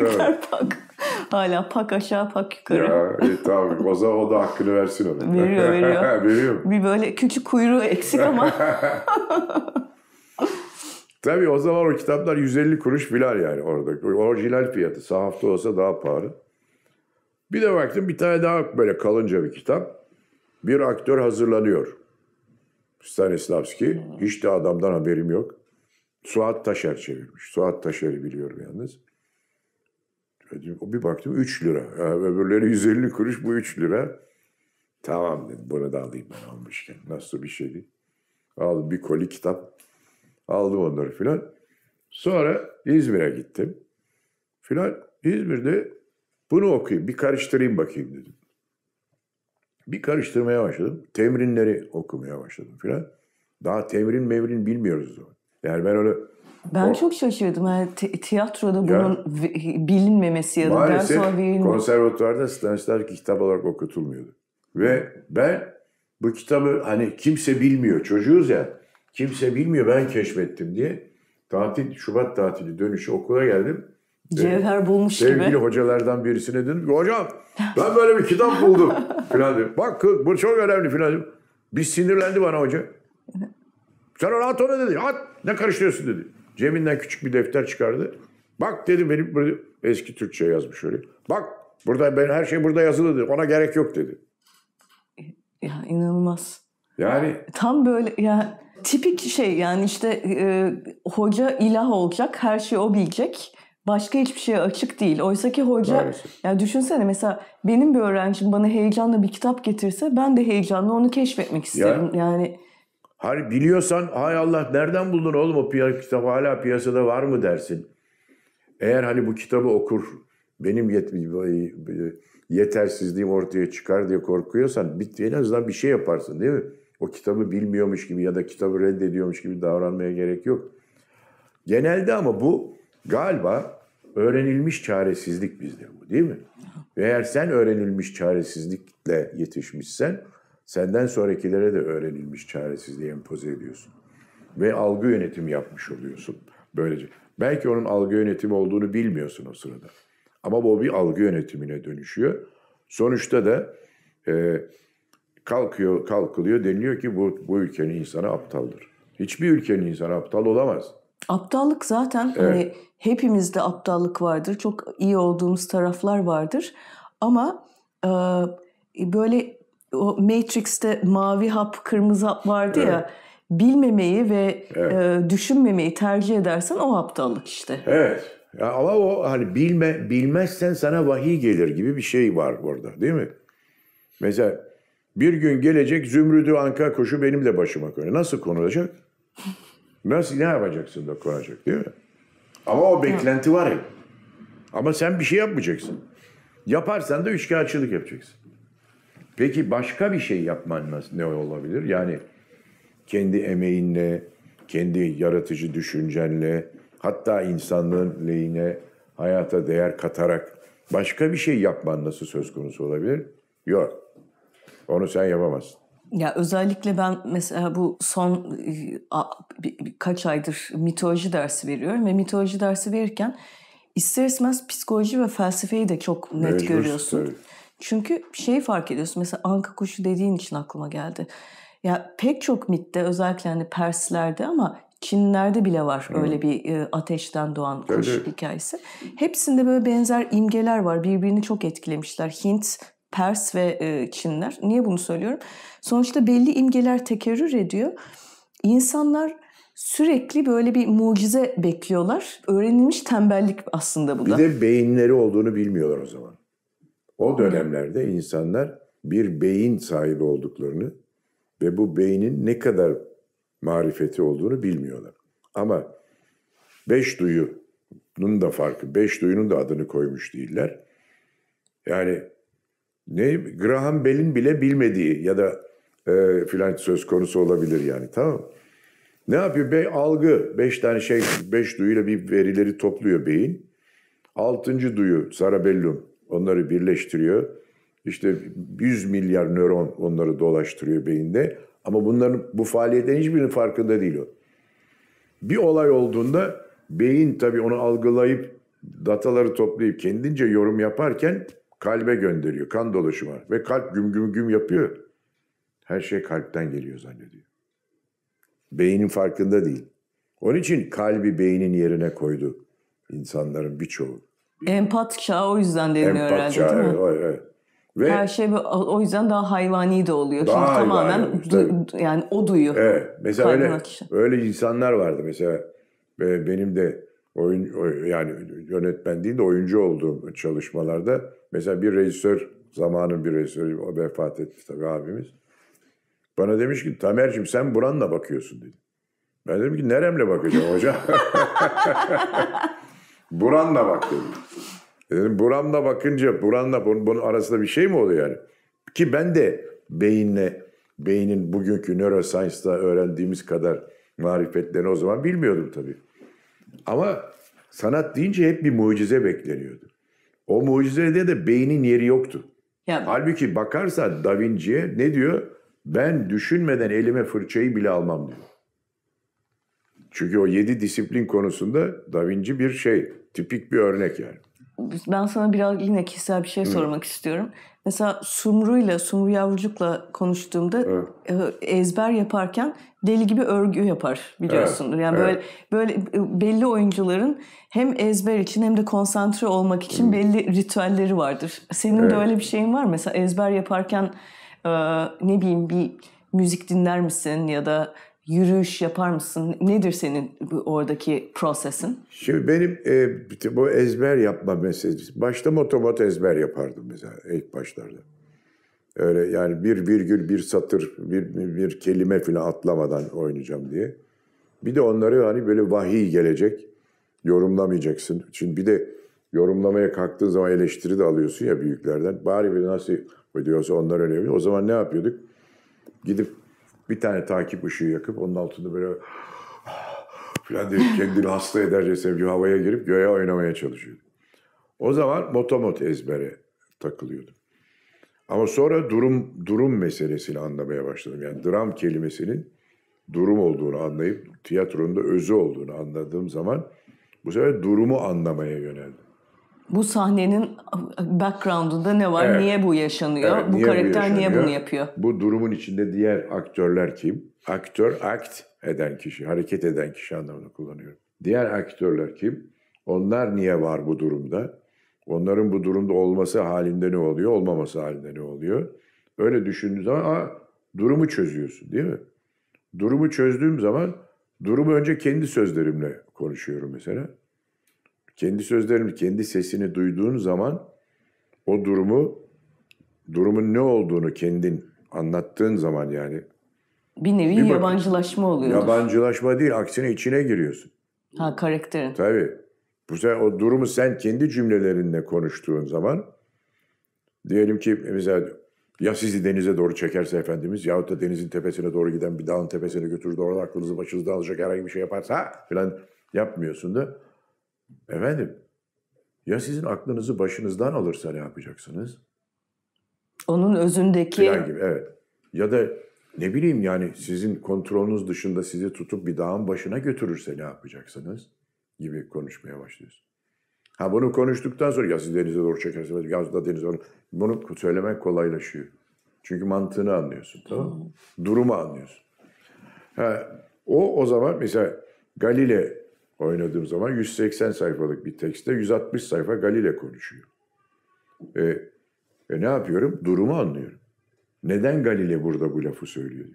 evet pak. Hala pak aşağı pak yukarı. Ya e, tamam o zaman o da hakkını versin ona. Veriyor veriyor. veriyor. Bir böyle küçük kuyruğu eksik ama. Tabii o zaman o kitaplar 150 kuruş filan yani orada. Orijinal fiyatı. Sahafta olsa daha pahalı. Bir de baktım bir tane daha böyle kalınca bir kitap. Bir aktör hazırlanıyor. Stanislavski. Hiç de adamdan haberim yok. Suat Taşer çevirmiş. Suat Taşer'i biliyorum yalnız. Bir baktım 3 lira. Yani öbürleri 150 kuruş bu 3 lira. Tamam dedim bunu da alayım ben almışken. Nasıl bir şeydi? Aldım bir koli kitap. Aldım onları filan. Sonra İzmir'e gittim. Filan İzmir'de bunu okuyayım, bir karıştırayım bakayım dedim. Bir karıştırmaya başladım. Temrinleri okumaya başladım filan. Daha temrin mevrin bilmiyoruz o zaman. Yani ben öyle ben o, çok şaşırdım. Yani te- tiyatroda bunun ya, bilinmemesi ya da ders sonra verilmemesi. konservatuvarda Stanislavski kitap olarak okutulmuyordu. Ve ben bu kitabı hani kimse bilmiyor. Çocuğuz ya. Kimse bilmiyor ben keşfettim diye. Tatil, Şubat tatili dönüşü okula geldim. Ee, Cevher bulmuş Sevgili gibi. Sevgili hocalardan birisine dedim ki hocam ben böyle bir kitap buldum filan dedim. Bak bu çok önemli filan dedim. Bir sinirlendi bana hoca. Sen onu at ona dedi. At ne karıştırıyorsun dedi. Cebinden küçük bir defter çıkardı. Bak dedi benim burada eski Türkçe yazmış öyle. Bak burada ben her şey burada yazılı dedi. Ona gerek yok dedi. Ya inanılmaz. Yani ya, tam böyle ya Tipik şey yani işte e, hoca ilah olacak, her şeyi o bilecek. Başka hiçbir şeye açık değil. Oysa ki hoca, Maalesef. ya düşünsene mesela benim bir öğrencim bana heyecanla bir kitap getirse ben de heyecanla onu keşfetmek isterim. Ya, yani Hani biliyorsan hay Allah nereden buldun oğlum o piyasa kitabı hala piyasada var mı dersin. Eğer hani bu kitabı okur benim yet yetersizliğim ortaya çıkar diye korkuyorsan en azından bir şey yaparsın değil mi? o kitabı bilmiyormuş gibi ya da kitabı reddediyormuş gibi davranmaya gerek yok. Genelde ama bu galiba öğrenilmiş çaresizlik bizde bu değil mi? Ve eğer sen öğrenilmiş çaresizlikle yetişmişsen senden sonrakilere de öğrenilmiş çaresizliği empoze ediyorsun. Ve algı yönetimi yapmış oluyorsun böylece. Belki onun algı yönetimi olduğunu bilmiyorsun o sırada. Ama bu bir algı yönetimine dönüşüyor. Sonuçta da e, kalkıyor, kalkılıyor deniliyor ki bu, bu ülkenin insanı aptaldır. Hiçbir ülkenin insanı aptal olamaz. Aptallık zaten evet. hani hepimizde aptallık vardır. Çok iyi olduğumuz taraflar vardır. Ama e, böyle o Matrix'te mavi hap, kırmızı hap vardı evet. ya. Bilmemeyi ve evet. e, düşünmemeyi tercih edersen o aptallık işte. Evet. Ya ama o hani bilme bilmezsen sana vahiy gelir gibi bir şey var burada değil mi? Mesela bir gün gelecek zümrüdü anka koşu benim de başıma koyuyor. Nasıl konulacak? Nasıl ne yapacaksın da konacak değil mi? Ama o beklenti var ya. Ama sen bir şey yapmayacaksın. Yaparsan da üçkağıtçılık yapacaksın. Peki başka bir şey yapman nasıl, ne olabilir? Yani kendi emeğinle, kendi yaratıcı düşüncenle, hatta insanlığın lehine hayata değer katarak başka bir şey yapman nasıl söz konusu olabilir? Yok. Onu sen yapamazsın. Ya özellikle ben mesela bu son e, kaç aydır mitoloji dersi veriyorum ve mitoloji dersi verirken ister istemez psikoloji ve felsefeyi de çok net Mecbur, görüyorsun. Tabii. Çünkü şeyi fark ediyorsun mesela anka kuşu dediğin için aklıma geldi. Ya pek çok mitte özellikle hani Perslerde ama Çinlerde bile var Hı. öyle bir e, ateşten doğan kuş evet. hikayesi. Hepsinde böyle benzer imgeler var. Birbirini çok etkilemişler. Hint Pers ve e, Çinler. Niye bunu söylüyorum? Sonuçta belli imgeler tekerrür ediyor. İnsanlar sürekli böyle bir mucize bekliyorlar. Öğrenilmiş tembellik aslında bu da. Bir de beyinleri olduğunu bilmiyorlar o zaman. O dönemlerde insanlar bir beyin sahibi olduklarını ve bu beynin ne kadar marifeti olduğunu bilmiyorlar. Ama beş duyunun da farkı, beş duyunun da adını koymuş değiller. Yani ne Graham Bell'in bile bilmediği ya da e, filan söz konusu olabilir yani tamam Ne yapıyor? Bey algı. Beş tane şey, beş duyuyla bir verileri topluyor beyin. Altıncı duyu, sarabellum. Onları birleştiriyor. işte 100 milyar nöron onları dolaştırıyor beyinde. Ama bunların bu faaliyetten hiçbirinin farkında değil o. Bir olay olduğunda beyin tabii onu algılayıp dataları toplayıp kendince yorum yaparken kalbe gönderiyor kan dolaşıma ve kalp güm güm güm yapıyor. Her şey kalpten geliyor zannediyor. Beynin farkında değil. Onun için kalbi beynin yerine koydu insanların birçoğu. Empat çağı o yüzden deniliyor herhalde çağı, değil mi? Evet, evet. Ve Her şey o yüzden daha hayvani de oluyor. Daha Şimdi tamamen du, yani o duyuyor. Evet. Mesela öyle, öyle insanlar vardı. Mesela e, benim de oyun, yani yönetmen değil de oyuncu olduğum çalışmalarda mesela bir rejisör zamanın bir rejisörü o vefat etti tabii abimiz. Bana demiş ki Tamer'cim sen buranla bakıyorsun dedi. Ben dedim ki neremle bakacağım hocam. buranla bak dedim. E dedim buramla bakınca buranla bunun, bunun arasında bir şey mi oluyor yani? Ki ben de beyinle, beynin bugünkü neuroscience'da öğrendiğimiz kadar marifetlerini o zaman bilmiyordum tabii. Ama sanat deyince hep bir mucize bekleniyordu. O mucizede de beynin yeri yoktu. Yani. Halbuki bakarsa Da Vinci'ye ne diyor? Ben düşünmeden elime fırçayı bile almam diyor. Çünkü o yedi disiplin konusunda Da Vinci bir şey, tipik bir örnek yani. Ben sana biraz yine kişisel bir şey Hı. sormak istiyorum. Mesela Sumru'yla, Sumru yavrucukla konuştuğumda evet. E, ezber yaparken deli gibi örgü yapar biliyorsundur. Yani evet. böyle böyle belli oyuncuların hem ezber için hem de konsantre olmak için hmm. belli ritüelleri vardır. Senin evet. de öyle bir şeyin var mı? Mesela ezber yaparken e, ne bileyim bir müzik dinler misin ya da yürüyüş yapar mısın? Nedir senin oradaki prosesin? Şimdi benim e, bu ezber yapma meselesi. Başta motomot ezber yapardım mesela ilk başlarda. Öyle yani bir virgül, bir satır, bir, bir, bir kelime falan atlamadan oynayacağım diye. Bir de onları hani böyle vahiy gelecek. Yorumlamayacaksın. Şimdi bir de yorumlamaya kalktığın zaman eleştiri de alıyorsun ya büyüklerden. Bari bir nasıl diyorsa onlar önemli. O zaman ne yapıyorduk? Gidip bir tane takip ışığı yakıp onun altında böyle filan diye kendini hasta edercesine bir havaya girip göğe oynamaya çalışıyordu. O zaman motomot ezbere takılıyordum. Ama sonra durum durum meselesini anlamaya başladım. Yani dram kelimesinin durum olduğunu anlayıp tiyatronun da özü olduğunu anladığım zaman bu sefer durumu anlamaya yöneldim bu sahnenin background'unda ne var? Evet. Niye bu yaşanıyor? Evet, bu niye karakter bu yaşanıyor? niye bunu yapıyor? Bu durumun içinde diğer aktörler kim? Aktör act eden kişi, hareket eden kişi anlamını kullanıyorum. Diğer aktörler kim? Onlar niye var bu durumda? Onların bu durumda olması halinde ne oluyor, olmaması halinde ne oluyor? Öyle düşündüğün zaman aa, durumu çözüyorsun değil mi? Durumu çözdüğüm zaman durumu önce kendi sözlerimle konuşuyorum mesela. Kendi sözlerini, kendi sesini duyduğun zaman o durumu, durumun ne olduğunu kendin anlattığın zaman yani. Bir nevi bir yabancılaşma oluyor. Yabancılaşma değil, aksine içine giriyorsun. Ha karakterin. Tabii. Bu sefer o durumu sen kendi cümlelerinle konuştuğun zaman diyelim ki mesela ya sizi denize doğru çekerse Efendimiz yahut da denizin tepesine doğru giden bir dağın tepesine götürür de orada aklınızı başınızda alacak herhangi bir şey yaparsa filan yapmıyorsun da Efendim, ya sizin aklınızı başınızdan alırsa ne yapacaksınız? Onun özündeki... Falan gibi, evet. Ya da ne bileyim yani sizin kontrolünüz dışında sizi tutup bir dağın başına götürürse ne yapacaksınız? Gibi konuşmaya başlıyorsun. Ha bunu konuştuktan sonra ya siz denize doğru çekersiniz, ya da denize doğru... Bunu söylemek kolaylaşıyor. Çünkü mantığını anlıyorsun tamam mı? Durumu anlıyorsun. Ha, o o zaman mesela Galile oynadığım zaman 180 sayfalık bir tekste 160 sayfa Galile konuşuyor. E, e ne yapıyorum? Durumu anlıyorum. Neden Galile burada bu lafı söylüyor?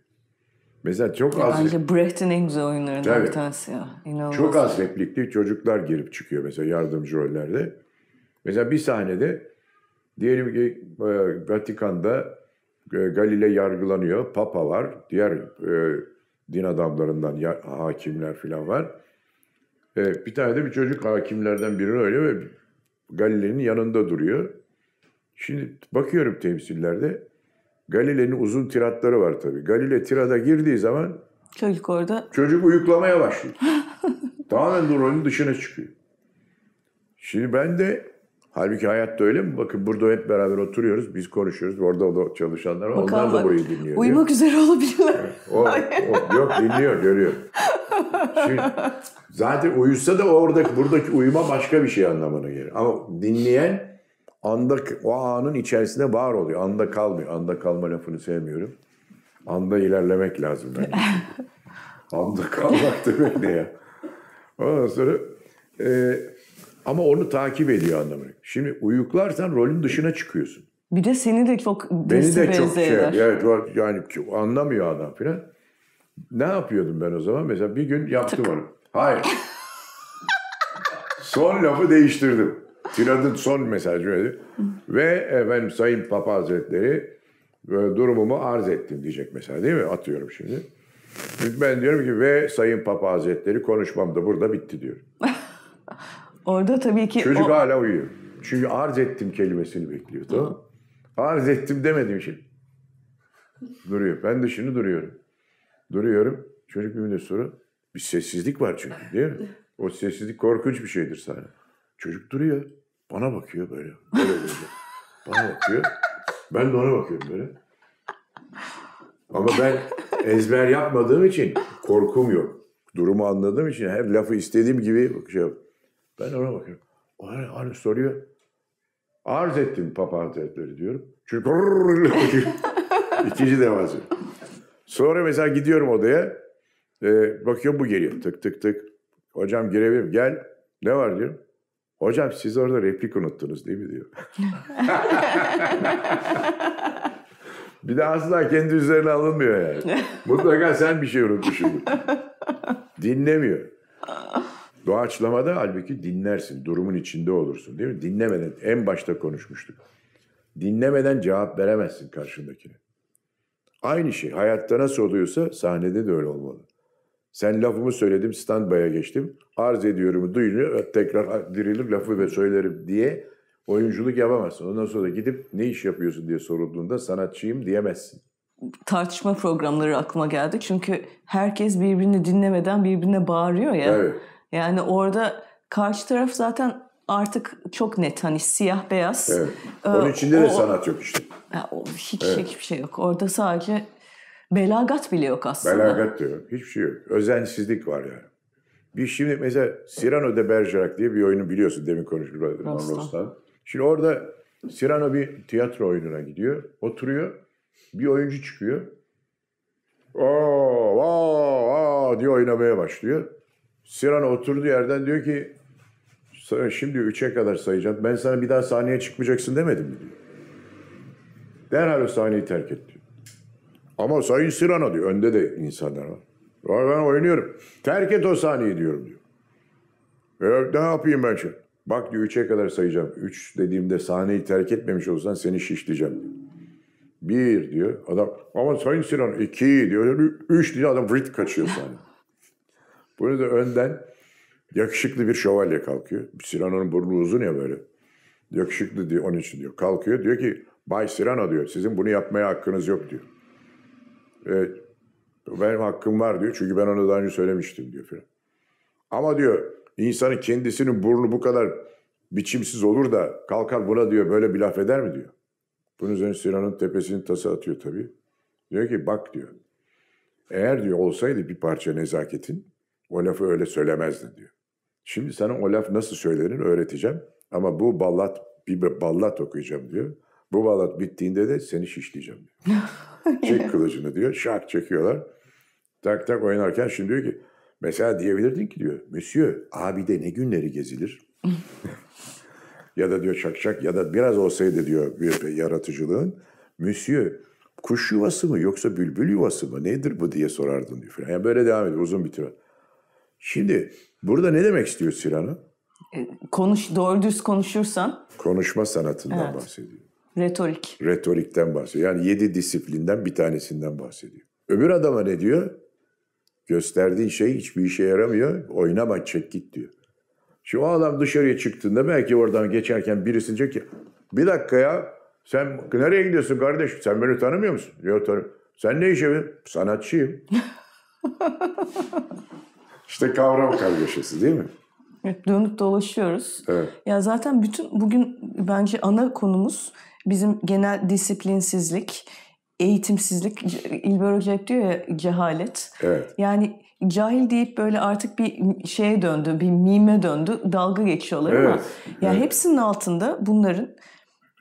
Mesela çok az... Bence Brecht'in en güzel oyunlarından bir tanesi ya. Çok az replikli çocuklar girip çıkıyor mesela yardımcı rollerde. Mesela bir sahnede diyelim ki e, Vatikan'da e, Galile yargılanıyor. Papa var. Diğer e, din adamlarından ya, hakimler falan var. Evet, bir tane de bir çocuk hakimlerden biri öyle ve Galile'nin yanında duruyor. Şimdi bakıyorum temsillerde. Galile'nin uzun tiratları var tabii. Galile tirada girdiği zaman çocuk orada çocuk uyuklamaya başlıyor. Tamamen rolün dışına çıkıyor. Şimdi ben de halbuki hayatta öyle mi? Bakın burada hep beraber oturuyoruz, biz konuşuyoruz. Orada da çalışanlar var. Bakalım, onlar da burayı dinliyor. Uyumak üzere olabilirler. o, o, yok dinliyor, görüyor. Şimdi zaten uyusa da oradaki buradaki uyuma başka bir şey anlamına gelir. Ama dinleyen anda o anın içerisinde var oluyor. Anda kalmıyor. Anda kalma lafını sevmiyorum. Anda ilerlemek lazım bence. anda kalmak demek ne ya? Ondan sonra e, ama onu takip ediyor anlamına. Şimdi uyuklarsan rolün dışına çıkıyorsun. Bir de seni de çok Beni de çok şey, evet yani anlamıyor adam filan. Ne yapıyordum ben o zaman? Mesela bir gün yaptım Tık. onu. Hayır. son lafı değiştirdim. Tiradın son mesajı Ve efendim Sayın Papa Hazretleri e, durumumu arz ettim diyecek mesela değil mi? Atıyorum şimdi. Ben diyorum ki ve Sayın Papa Hazretleri konuşmam da burada bitti diyor. Orada tabii ki... Çocuk o... hala uyuyor. Çünkü arz ettim kelimesini bekliyor. Tamam Arz ettim demedim şimdi. Duruyor. Ben de şimdi duruyorum. Duruyorum. Çocuk bir müddet sonra bir sessizlik var çünkü değil mi? O sessizlik korkunç bir şeydir sana. Çocuk duruyor. Bana bakıyor böyle. Böyle böyle. Bana bakıyor. Ben de ona bakıyorum böyle. Ama ben ezber yapmadığım için korkum yok. Durumu anladığım için her lafı istediğim gibi bakacağım. Şey ben ona bakıyorum. O hani soruyor. Arz ettim Papa diyorum. Çünkü İkinci devası. Sonra mesela gidiyorum odaya. E, bakıyorum bu geliyor. Tık tık tık. Hocam girebilirim. Gel. Ne var diyor. Hocam siz orada replik unuttunuz değil mi diyor. bir de asla kendi üzerine alınmıyor yani. Mutlaka sen bir şey unutmuşsun. Dinlemiyor. Doğaçlamada halbuki dinlersin. Durumun içinde olursun değil mi? Dinlemeden en başta konuşmuştuk. Dinlemeden cevap veremezsin karşındakine. Aynı şey. Hayatta nasıl oluyorsa sahnede de öyle olmalı. Sen lafımı söyledim, standby'a geçtim. Arz ediyorumu duyuluyor, tekrar dirilir lafı ve söylerim diye oyunculuk yapamazsın. Ondan sonra gidip ne iş yapıyorsun diye sorulduğunda sanatçıyım diyemezsin. Tartışma programları aklıma geldi. Çünkü herkes birbirini dinlemeden birbirine bağırıyor ya. Evet. Yani orada karşı taraf zaten artık çok net hani siyah beyaz. Evet. Ee, Onun içinde ee, de o, sanat yok işte. Ya, o, hiç evet. hiçbir şey yok. Orada sadece belagat bile yok aslında. Belagat diyor. Hiçbir şey yok. Özensizlik var yani. Bir şimdi mesela Cyrano de Bergerac diye bir oyunu biliyorsun demin konuştuk Rostan. Şimdi orada Cyrano bir tiyatro oyununa gidiyor. Oturuyor. Bir oyuncu çıkıyor. Aa, aa, aa diye oynamaya başlıyor. Sirano oturduğu yerden diyor ki Sonra şimdi üçe kadar sayacağım. Ben sana bir daha sahneye çıkmayacaksın demedim mi diyor. Derhal o sahneyi terk et diyor. Ama Sayın Sirano diyor. Önde de insanlar var. Var ben oynuyorum. Terk et o sahneyi diyorum diyor. E, ne yapayım ben şimdi? Bak diyor üçe kadar sayacağım. Üç dediğimde sahneyi terk etmemiş olsan seni şişleyeceğim diyor. Bir diyor adam ama Sayın Sinan iki diyor. Üç diyor adam vrit kaçıyor sahne. Bunu da önden Yakışıklı bir şövalye kalkıyor. Sirano'nun burnu uzun ya böyle. Yakışıklı diyor onun için diyor. Kalkıyor diyor ki Bay Sirano diyor sizin bunu yapmaya hakkınız yok diyor. Evet, benim hakkım var diyor çünkü ben ona daha önce söylemiştim diyor filan. Ama diyor insanın kendisinin burnu bu kadar biçimsiz olur da kalkar buna diyor böyle bir laf eder mi diyor. Bunun üzerine Sinan'ın tepesini tası atıyor tabii. Diyor ki bak diyor. Eğer diyor olsaydı bir parça nezaketin o lafı öyle söylemezdi diyor. Şimdi sana o laf nasıl söylenir öğreteceğim. Ama bu ballat, bir ballat okuyacağım diyor. Bu ballat bittiğinde de seni şişleyeceğim diyor. Çek kılıcını diyor. Şak çekiyorlar. Tak tak oynarken şimdi diyor ki mesela diyebilirdin ki diyor. Monsieur abi de ne günleri gezilir? ya da diyor çak çak ya da biraz olsaydı diyor bir yaratıcılığın. Monsieur kuş yuvası mı yoksa bülbül yuvası mı nedir bu diye sorardın diyor. Falan. Yani böyle devam ediyor uzun bir bitiyor. Şimdi Burada ne demek istiyor Sirano? E, konuş, doğru düz konuşursan. Konuşma sanatından evet. bahsediyor. Retorik. Retorikten bahsediyor. Yani yedi disiplinden bir tanesinden bahsediyor. Öbür adama ne diyor? Gösterdiğin şey hiçbir işe yaramıyor. Oynama çek git diyor. Şimdi o adam dışarıya çıktığında belki oradan geçerken birisi diyecek ki bir dakika ya sen nereye gidiyorsun kardeş? Sen beni tanımıyor musun? Yok Sen ne işe? Sanatçıyım. İşte kavram kargaşası değil mi? Evet, dönüp dolaşıyoruz. Evet. Ya zaten bütün bugün bence ana konumuz bizim genel disiplinsizlik, eğitimsizlik. İlber Hoca hep diyor ya cehalet. Evet. Yani cahil deyip böyle artık bir şeye döndü, bir mime döndü. Dalga geçiyorlar evet. ama ya evet. hepsinin altında bunların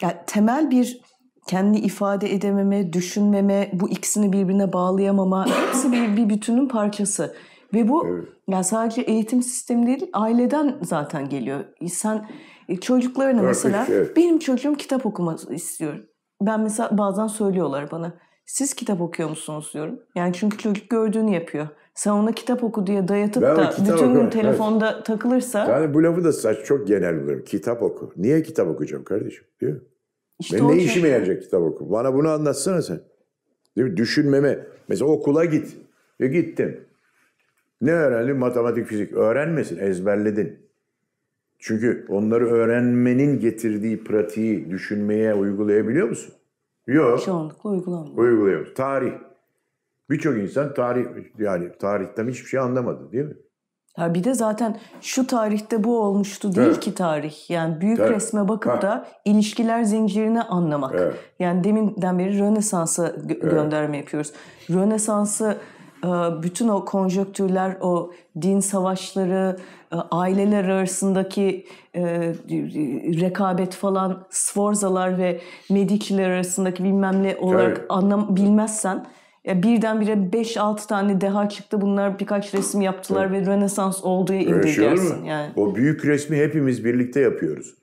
yani temel bir kendi ifade edememe, düşünmeme, bu ikisini birbirine bağlayamama hepsi bir, bir bütünün parçası. Ve bu evet. yani sadece eğitim sistemi değil aileden zaten geliyor. Sen e, çocuklarına Örtük, mesela şey, evet. benim çocuğum kitap okuması istiyor. Ben mesela bazen söylüyorlar bana siz kitap okuyor musunuz diyorum. Yani çünkü çocuk gördüğünü yapıyor. Sen ona kitap oku diye dayatıp ben da bütün gün telefonda evet. takılırsa... Yani bu lafı da saç çok genel buluyorum. Kitap oku. Niye kitap okuyacağım kardeşim? diyor İşte ne şey... işime yarayacak kitap oku? Bana bunu anlatsana sen. Değil mi? Düşünmeme. Mesela okula git. ve gittim. Ne öğrendin? Matematik, fizik. Öğrenmesin, ezberledin. Çünkü onları öğrenmenin getirdiği pratiği düşünmeye uygulayabiliyor musun? Yok. Çoğunlukla uygulamıyor. Uyguluyor. Tarih. Birçok insan tarih yani tarihten hiçbir şey anlamadı değil mi? Ha bir de zaten şu tarihte bu olmuştu değil evet. ki tarih. Yani büyük evet. resme bakıp ha. da ilişkiler zincirini anlamak. Evet. Yani deminden beri Rönesans'a gö- evet. gönderme yapıyoruz. Rönesans'ı e, bütün o konjöktürler, o din savaşları, e, aileler arasındaki e, rekabet falan, Sforzalar ve Medici'ler arasındaki bilmem ne olarak evet. anlam bilmezsen ya birdenbire 5-6 tane deha çıktı. Bunlar birkaç resim yaptılar evet. ve Rönesans olduğu şey indirgersin. Yani. O büyük resmi hepimiz birlikte yapıyoruz.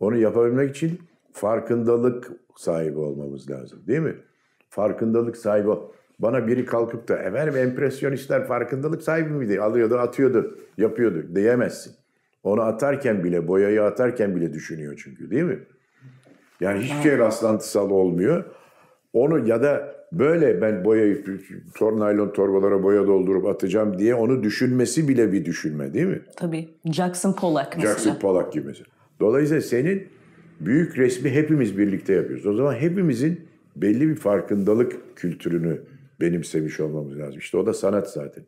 Onu yapabilmek için farkındalık sahibi olmamız lazım değil mi? Farkındalık sahibi bana biri kalkıp da efendim empresyonistler farkındalık sahibi miydi? Alıyordu, atıyordu, yapıyordu diyemezsin. Onu atarken bile, boyayı atarken bile düşünüyor çünkü değil mi? Yani hiçbir şey rastlantısal olmuyor. Onu ya da böyle ben boyayı tor naylon torbalara boya doldurup atacağım diye onu düşünmesi bile bir düşünme değil mi? Tabii. Jackson Pollock mesela. Jackson Pollock gibi mesela. Dolayısıyla senin büyük resmi hepimiz birlikte yapıyoruz. O zaman hepimizin belli bir farkındalık kültürünü benimsemiş olmamız lazım. İşte o da sanat zaten.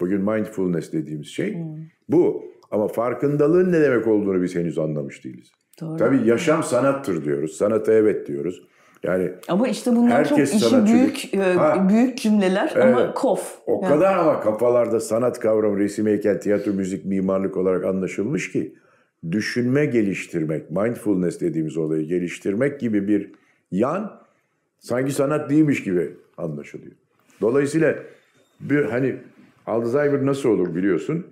Bugün mindfulness dediğimiz şey hmm. bu. Ama farkındalığın ne demek olduğunu biz henüz anlamış değiliz. Doğru. Tabii yaşam sanattır diyoruz. Sanata evet diyoruz. Yani Ama işte bunlar çok işi büyük e, büyük cümleler evet. ama kof. O yani. kadar ama kafalarda sanat kavramı resim, heykel, tiyatro, müzik, mimarlık olarak anlaşılmış ki düşünme geliştirmek, mindfulness dediğimiz olayı geliştirmek gibi bir yan sanki sanat değilmiş gibi anlaşılıyor. Dolayısıyla bir hani Alzheimer nasıl olur biliyorsun?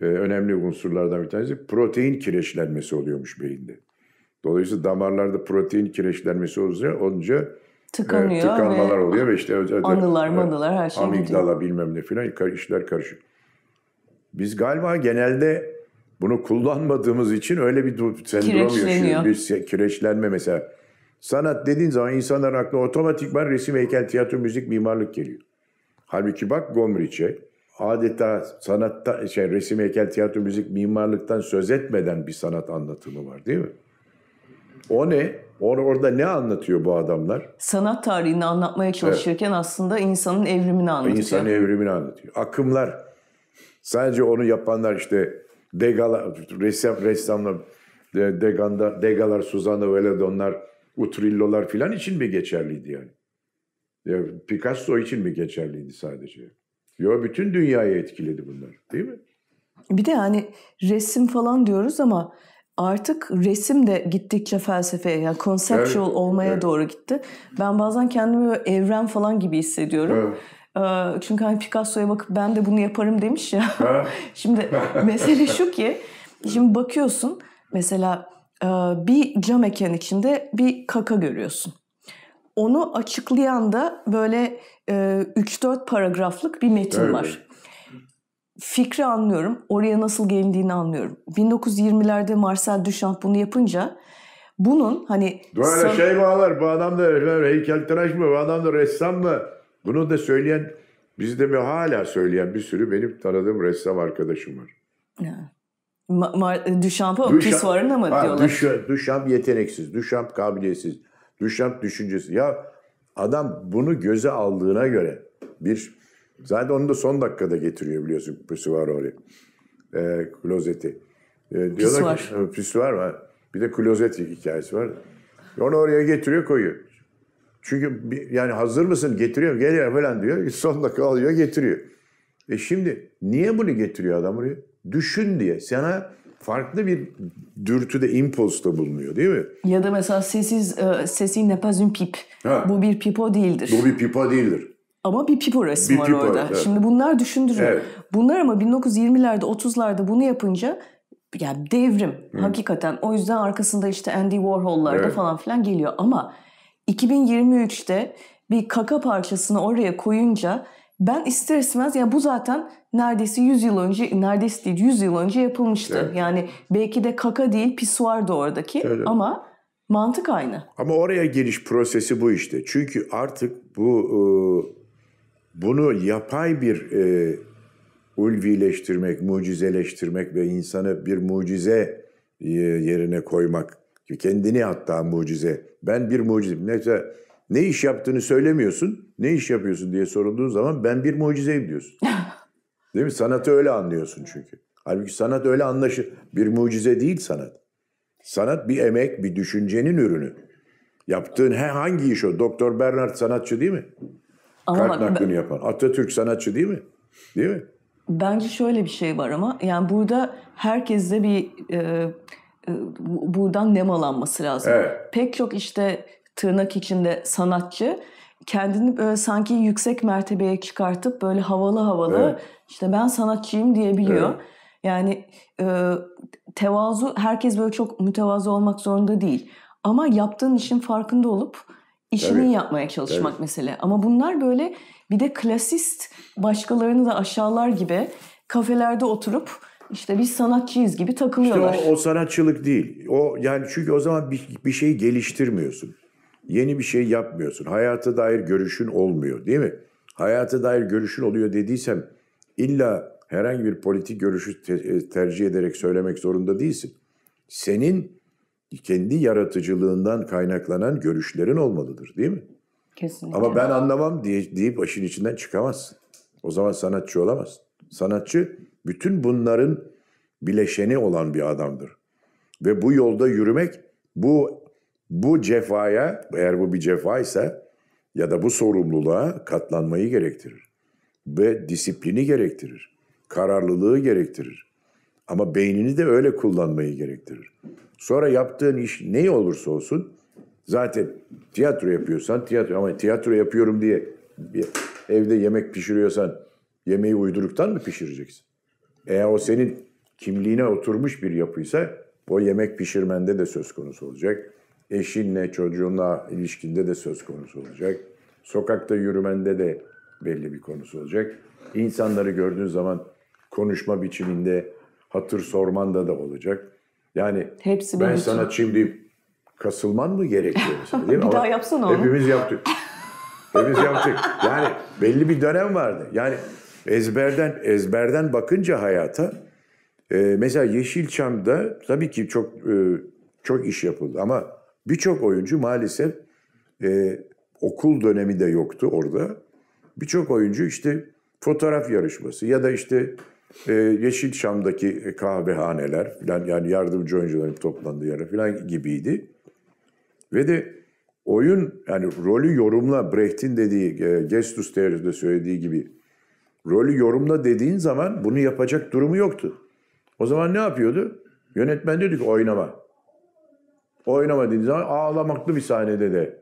Ee, önemli unsurlardan bir tanesi protein kireçlenmesi oluyormuş beyinde. Dolayısıyla damarlarda protein kireçlenmesi olunca, olunca e, Tıkanıyor e, tıkanmalar ve oluyor ve işte özellikle anılar, e, manılar her şey amigdala gidiyor. bilmem ne filan işler karışık. Biz galiba genelde bunu kullanmadığımız için öyle bir sendrom yaşıyor. Bir kireçlenme mesela. Sanat dediğin zaman insanların aklına otomatikman resim, heykel, tiyatro, müzik, mimarlık geliyor. Halbuki bak Gomriç'e adeta sanatta, şey, resim, heykel, tiyatro, müzik, mimarlıktan söz etmeden bir sanat anlatımı var değil mi? O ne? Or orada ne anlatıyor bu adamlar? Sanat tarihini anlatmaya çalışırken evet. aslında insanın evrimini anlatıyor. İnsanın evrimini anlatıyor. Akımlar. Sadece onu yapanlar işte Degala, ressam, ressamla Deganda, Degalar, Suzanna Veledonlar, Utrillolar filan için mi geçerliydi yani? Ya Picasso için mi geçerliydi sadece? Yok bütün dünyayı etkiledi bunlar değil mi? Bir de hani resim falan diyoruz ama artık resim de gittikçe felsefeye yani conceptual evet, olmaya evet. doğru gitti. Ben bazen kendimi evren falan gibi hissediyorum. Evet. Ee, çünkü hani Picasso'ya bakıp ben de bunu yaparım demiş ya. şimdi mesele şu ki şimdi bakıyorsun mesela e, bir cam mekan içinde bir kaka görüyorsun onu açıklayan da böyle e, 3-4 paragraflık bir metin Öyle. var. Fikri anlıyorum. Oraya nasıl gelindiğini anlıyorum. 1920'lerde Marcel Duchamp bunu yapınca bunun hani... Böyle sen... şey bağlar bu adam da heykeltıraş mı bu adam da ressam mı? Bunu da söyleyen bizde mi hala söyleyen bir sürü benim tanıdığım ressam arkadaşım var. Ha. Ma- Ma- Duchamp'a Duchamp, pisuarına mı ha, diyorlar? Duchamp yeteneksiz, Duchamp kabiliyetsiz. Düşant düşüncesi. Ya adam bunu göze aldığına göre bir zaten onu da son dakikada getiriyor biliyorsun püsüvar oraya. E, klozeti. E, püsüvar. Püsüvar mı? Bir de klozet hikayesi var. Onu oraya getiriyor koyuyor. Çünkü bir, yani hazır mısın getiriyor geliyor falan diyor. Son dakika alıyor getiriyor. E şimdi niye bunu getiriyor adam oraya Düşün diye. Sana farklı bir dürtüde, impulsta bulunuyor değil mi? Ya da mesela sessiz, e, sesi ne pas un pip. Ha. Bu bir pipo değildir. Bu bir pipo değildir. Ama bir pipo resmi bir var pipo, orada. Evet. Şimdi bunlar düşündürüyor. Evet. Bunlar ama 1920'lerde, 30'larda bunu yapınca yani devrim Hı. hakikaten. O yüzden arkasında işte Andy Warhol'larda evet. falan filan geliyor. Ama 2023'te bir kaka parçasını oraya koyunca ben ister istemez ya bu zaten neredeyse 100 yıl önce neredeyse değil 100 yıl önce yapılmıştı. Evet. Yani belki de kaka değil pisuar da oradaki Öyle. ama mantık aynı. Ama oraya giriş prosesi bu işte. Çünkü artık bu e, bunu yapay bir e, ulvileştirmek, mucizeleştirmek ve insanı bir mucize e, yerine koymak kendini hatta mucize. Ben bir mucize. Mesela ne iş yaptığını söylemiyorsun, ne iş yapıyorsun diye sorulduğu zaman ben bir mucizeyim diyorsun. değil mi? Sanatı öyle anlıyorsun çünkü. Halbuki sanat öyle anlaşır. Bir mucize değil sanat. Sanat bir emek, bir düşüncenin ürünü. Yaptığın he, hangi iş o? Doktor Bernard sanatçı değil mi? Ama Kalp naklini ben... yapan. Atatürk sanatçı değil mi? Değil mi? Bence şöyle bir şey var ama yani burada herkeste bir e, e, buradan nemalanması lazım. Evet. Pek çok işte tırnak içinde sanatçı kendini böyle sanki yüksek mertebeye çıkartıp böyle havalı havalı evet. işte ben sanatçıyım diyebiliyor. Evet. Yani e, tevazu herkes böyle çok mütevazı olmak zorunda değil. Ama yaptığın işin farkında olup işini evet. yapmaya çalışmak evet. mesele. Ama bunlar böyle bir de klasist başkalarını da aşağılar gibi kafelerde oturup işte biz sanatçıyız gibi takılıyorlar. İşte o, o sanatçılık değil. O yani çünkü o zaman bir, bir şeyi geliştirmiyorsun. Yeni bir şey yapmıyorsun. Hayata dair görüşün olmuyor değil mi? Hayata dair görüşün oluyor dediysem illa herhangi bir politik görüşü te- e, tercih ederek söylemek zorunda değilsin. Senin kendi yaratıcılığından kaynaklanan görüşlerin olmalıdır değil mi? Kesinlikle. Ama ben anlamam diye, deyip başın içinden çıkamazsın. O zaman sanatçı olamazsın. Sanatçı bütün bunların bileşeni olan bir adamdır. Ve bu yolda yürümek bu bu cefaya eğer bu bir ise ya da bu sorumluluğa katlanmayı gerektirir. Ve disiplini gerektirir. Kararlılığı gerektirir. Ama beynini de öyle kullanmayı gerektirir. Sonra yaptığın iş ne olursa olsun zaten tiyatro yapıyorsan tiyatro ama tiyatro yapıyorum diye evde yemek pişiriyorsan yemeği uyduruktan mı pişireceksin? Eğer o senin kimliğine oturmuş bir yapıysa o yemek pişirmende de söz konusu olacak eşinle, çocuğunla ilişkinde de söz konusu olacak. Sokakta yürümende de belli bir konusu olacak. İnsanları gördüğün zaman konuşma biçiminde hatır sormanda da olacak. Yani Hepsi ben için. sanatçıyım deyip kasılman mı gerekiyor mesela değil mi? bir daha yapsana onu. Hepimiz yaptık. Hepimiz yaptık. Yani belli bir dönem vardı. Yani ezberden ezberden bakınca hayata e, mesela Yeşilçam'da tabii ki çok e, çok iş yapıldı ama Birçok oyuncu maalesef e, okul dönemi de yoktu orada. Birçok oyuncu işte fotoğraf yarışması ya da işte e, Yeşilçam'daki e, kahvehaneler falan yani yardımcı oyuncuların toplandığı yere falan gibiydi. Ve de oyun yani rolü yorumla Brecht'in dediği e, Gestus teorisinde söylediği gibi rolü yorumla dediğin zaman bunu yapacak durumu yoktu. O zaman ne yapıyordu? Yönetmen dedi ki oynama. Oynama dediği zaman ağlamaklı bir sahnede de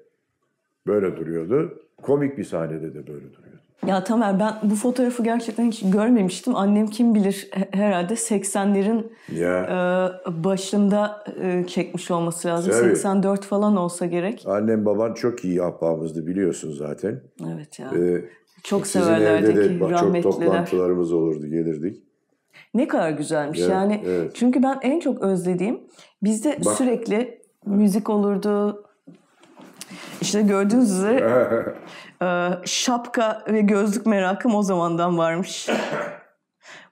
böyle duruyordu. Komik bir sahnede de böyle duruyordu. Ya Tamer ben bu fotoğrafı gerçekten hiç görmemiştim. Annem kim bilir herhalde 80'lerin e, başında e, çekmiş olması lazım. Tabii. 84 falan olsa gerek. Annem baban çok iyi ahbabımızdı biliyorsun zaten. Evet ya. Ee, çok severlerdi ki rahmetliler. Çok toplantılarımız olurdu gelirdik. Ne kadar güzelmiş evet, yani. Evet. Çünkü ben en çok özlediğim bizde Bak, sürekli müzik olurdu. İşte gördüğünüz üzere e, şapka ve gözlük merakım o zamandan varmış.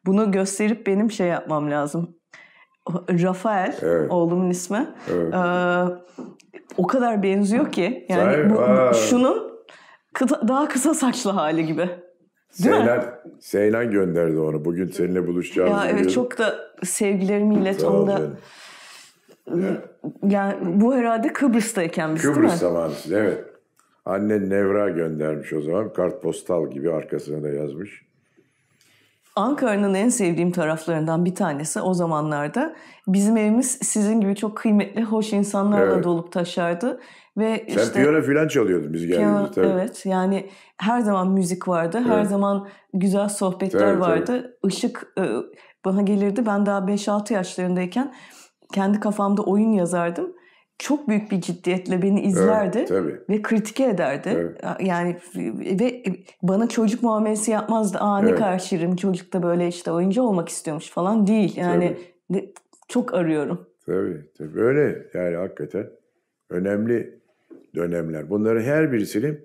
Bunu gösterip benim şey yapmam lazım. Rafael evet. oğlumun ismi. Evet. E, o kadar benziyor ki yani bu, şunun daha kısa saçlı hali gibi. Değil Seylan, mi? Seylan gönderdi onu. Bugün seninle buluşacağız. Ya evet çok da sevgilerimi ilet onu da. Canım. Yani bu herhalde Kıbrıs'tayken biz Kıbrıs değil mi? zamanı evet. Anne Nevra göndermiş o zaman. Kartpostal gibi arkasına da yazmış. Ankara'nın en sevdiğim taraflarından bir tanesi o zamanlarda bizim evimiz sizin gibi çok kıymetli, hoş insanlarla evet. dolup taşardı ve Sen işte piyano filan çalıyordun biz geldiğimizde tabii. Evet. Yani her zaman müzik vardı, evet. her zaman güzel sohbetler tabii, vardı. Tabii. Işık e, bana gelirdi. Ben daha 5-6 yaşlarındayken kendi kafamda oyun yazardım. Çok büyük bir ciddiyetle beni izlerdi evet, tabii. ve kritike ederdi. Evet. Yani ve bana çocuk muamelesi yapmazdı. Aa ne evet. kadar çocuk da böyle işte oyuncu olmak istiyormuş falan değil. Yani De, çok arıyorum. Tabii tabii öyle yani hakikaten önemli dönemler. Bunların her birisini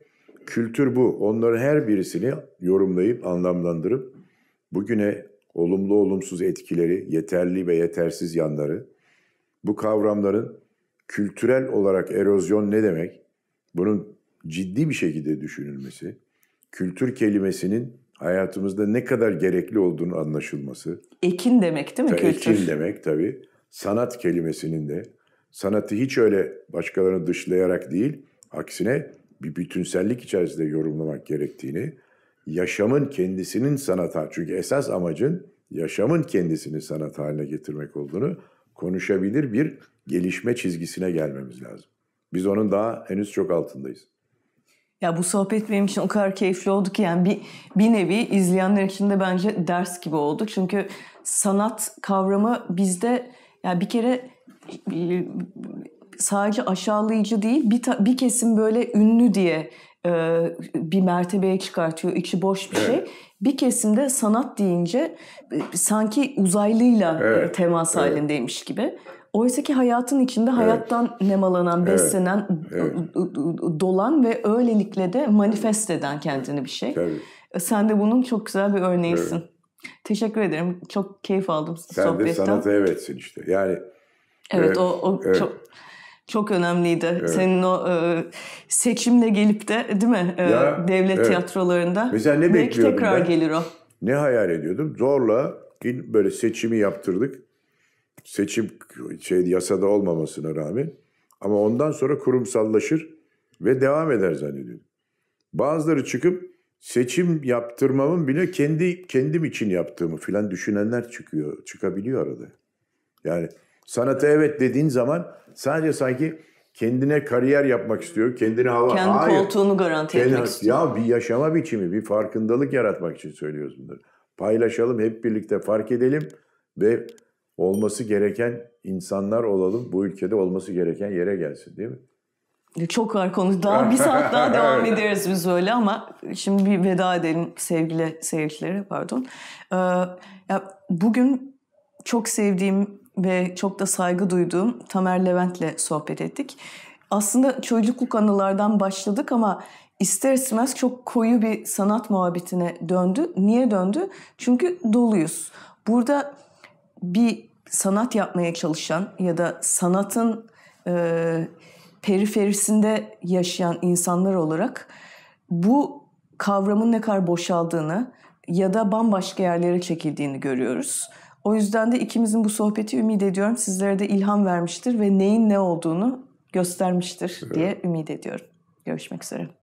kültür bu. Onların her birisini yorumlayıp anlamlandırıp bugüne olumlu olumsuz etkileri, yeterli ve yetersiz yanları bu kavramların kültürel olarak erozyon ne demek? Bunun ciddi bir şekilde düşünülmesi, kültür kelimesinin hayatımızda ne kadar gerekli olduğunu anlaşılması. Ekin demek değil mi Ta, kültür? Ekin demek tabii. Sanat kelimesinin de sanatı hiç öyle başkalarını dışlayarak değil, aksine bir bütünsellik içerisinde yorumlamak gerektiğini, yaşamın kendisinin sanata, çünkü esas amacın yaşamın kendisini sanat haline getirmek olduğunu konuşabilir bir gelişme çizgisine gelmemiz lazım. Biz onun daha henüz çok altındayız. Ya bu sohbet benim için o kadar keyifli oldu ki yani bir, bir nevi izleyenler için de bence ders gibi oldu. Çünkü sanat kavramı bizde yani bir kere e, sadece aşağılayıcı değil bir, ta, bir kesim böyle ünlü diye e, bir mertebeye çıkartıyor içi boş bir şey bir kesimde sanat deyince e, sanki uzaylıyla e, evet, temas evet. halindeymiş gibi. Oysa ki hayatın içinde evet. hayattan nemalanan, beslenen, evet. dolan ve öylelikle de manifest eden kendini bir şey. Tabii. E, sen de bunun çok güzel bir örneğisin. Evet. Teşekkür ederim. Çok keyif aldım Sen sohbetten. Sen de sanata evetsin işte. Yani Evet, evet o, o evet. çok çok önemliydi. Evet. Senin o e, seçimle gelip de değil mi e, ya, devlet evet. tiyatrolarında. Mesela ne Belki bekliyordum tekrar ben? gelir o. Ne hayal ediyordum? Zorla böyle seçimi yaptırdık. Seçim şey yasada olmamasına rağmen. Ama ondan sonra kurumsallaşır ve devam eder zannediyordum. Bazıları çıkıp seçim yaptırmamın bile kendi kendim için yaptığımı filan düşünenler çıkıyor, çıkabiliyor arada. Yani Sanata evet dediğin zaman sadece sanki kendine kariyer yapmak istiyor, kendine hava... Kendi Hayır. koltuğunu garanti kendine, etmek istiyor. Ya bir yaşama biçimi, bir farkındalık yaratmak için söylüyoruz bunları. Paylaşalım, hep birlikte fark edelim ve olması gereken insanlar olalım. Bu ülkede olması gereken yere gelsin değil mi? Çok var konu. Daha bir saat daha devam ederiz biz öyle ama şimdi bir veda edelim sevgili seyircilere pardon. Ee, ya bugün çok sevdiğim ve çok da saygı duyduğum Tamer Levent'le sohbet ettik. Aslında çocukluk anılardan başladık ama ister istemez çok koyu bir sanat muhabbetine döndü. Niye döndü? Çünkü doluyuz. Burada bir sanat yapmaya çalışan ya da sanatın e, periferisinde yaşayan insanlar olarak bu kavramın ne kadar boşaldığını ya da bambaşka yerlere çekildiğini görüyoruz. O yüzden de ikimizin bu sohbeti ümit ediyorum. Sizlere de ilham vermiştir ve neyin ne olduğunu göstermiştir diye ümit ediyorum. Görüşmek üzere.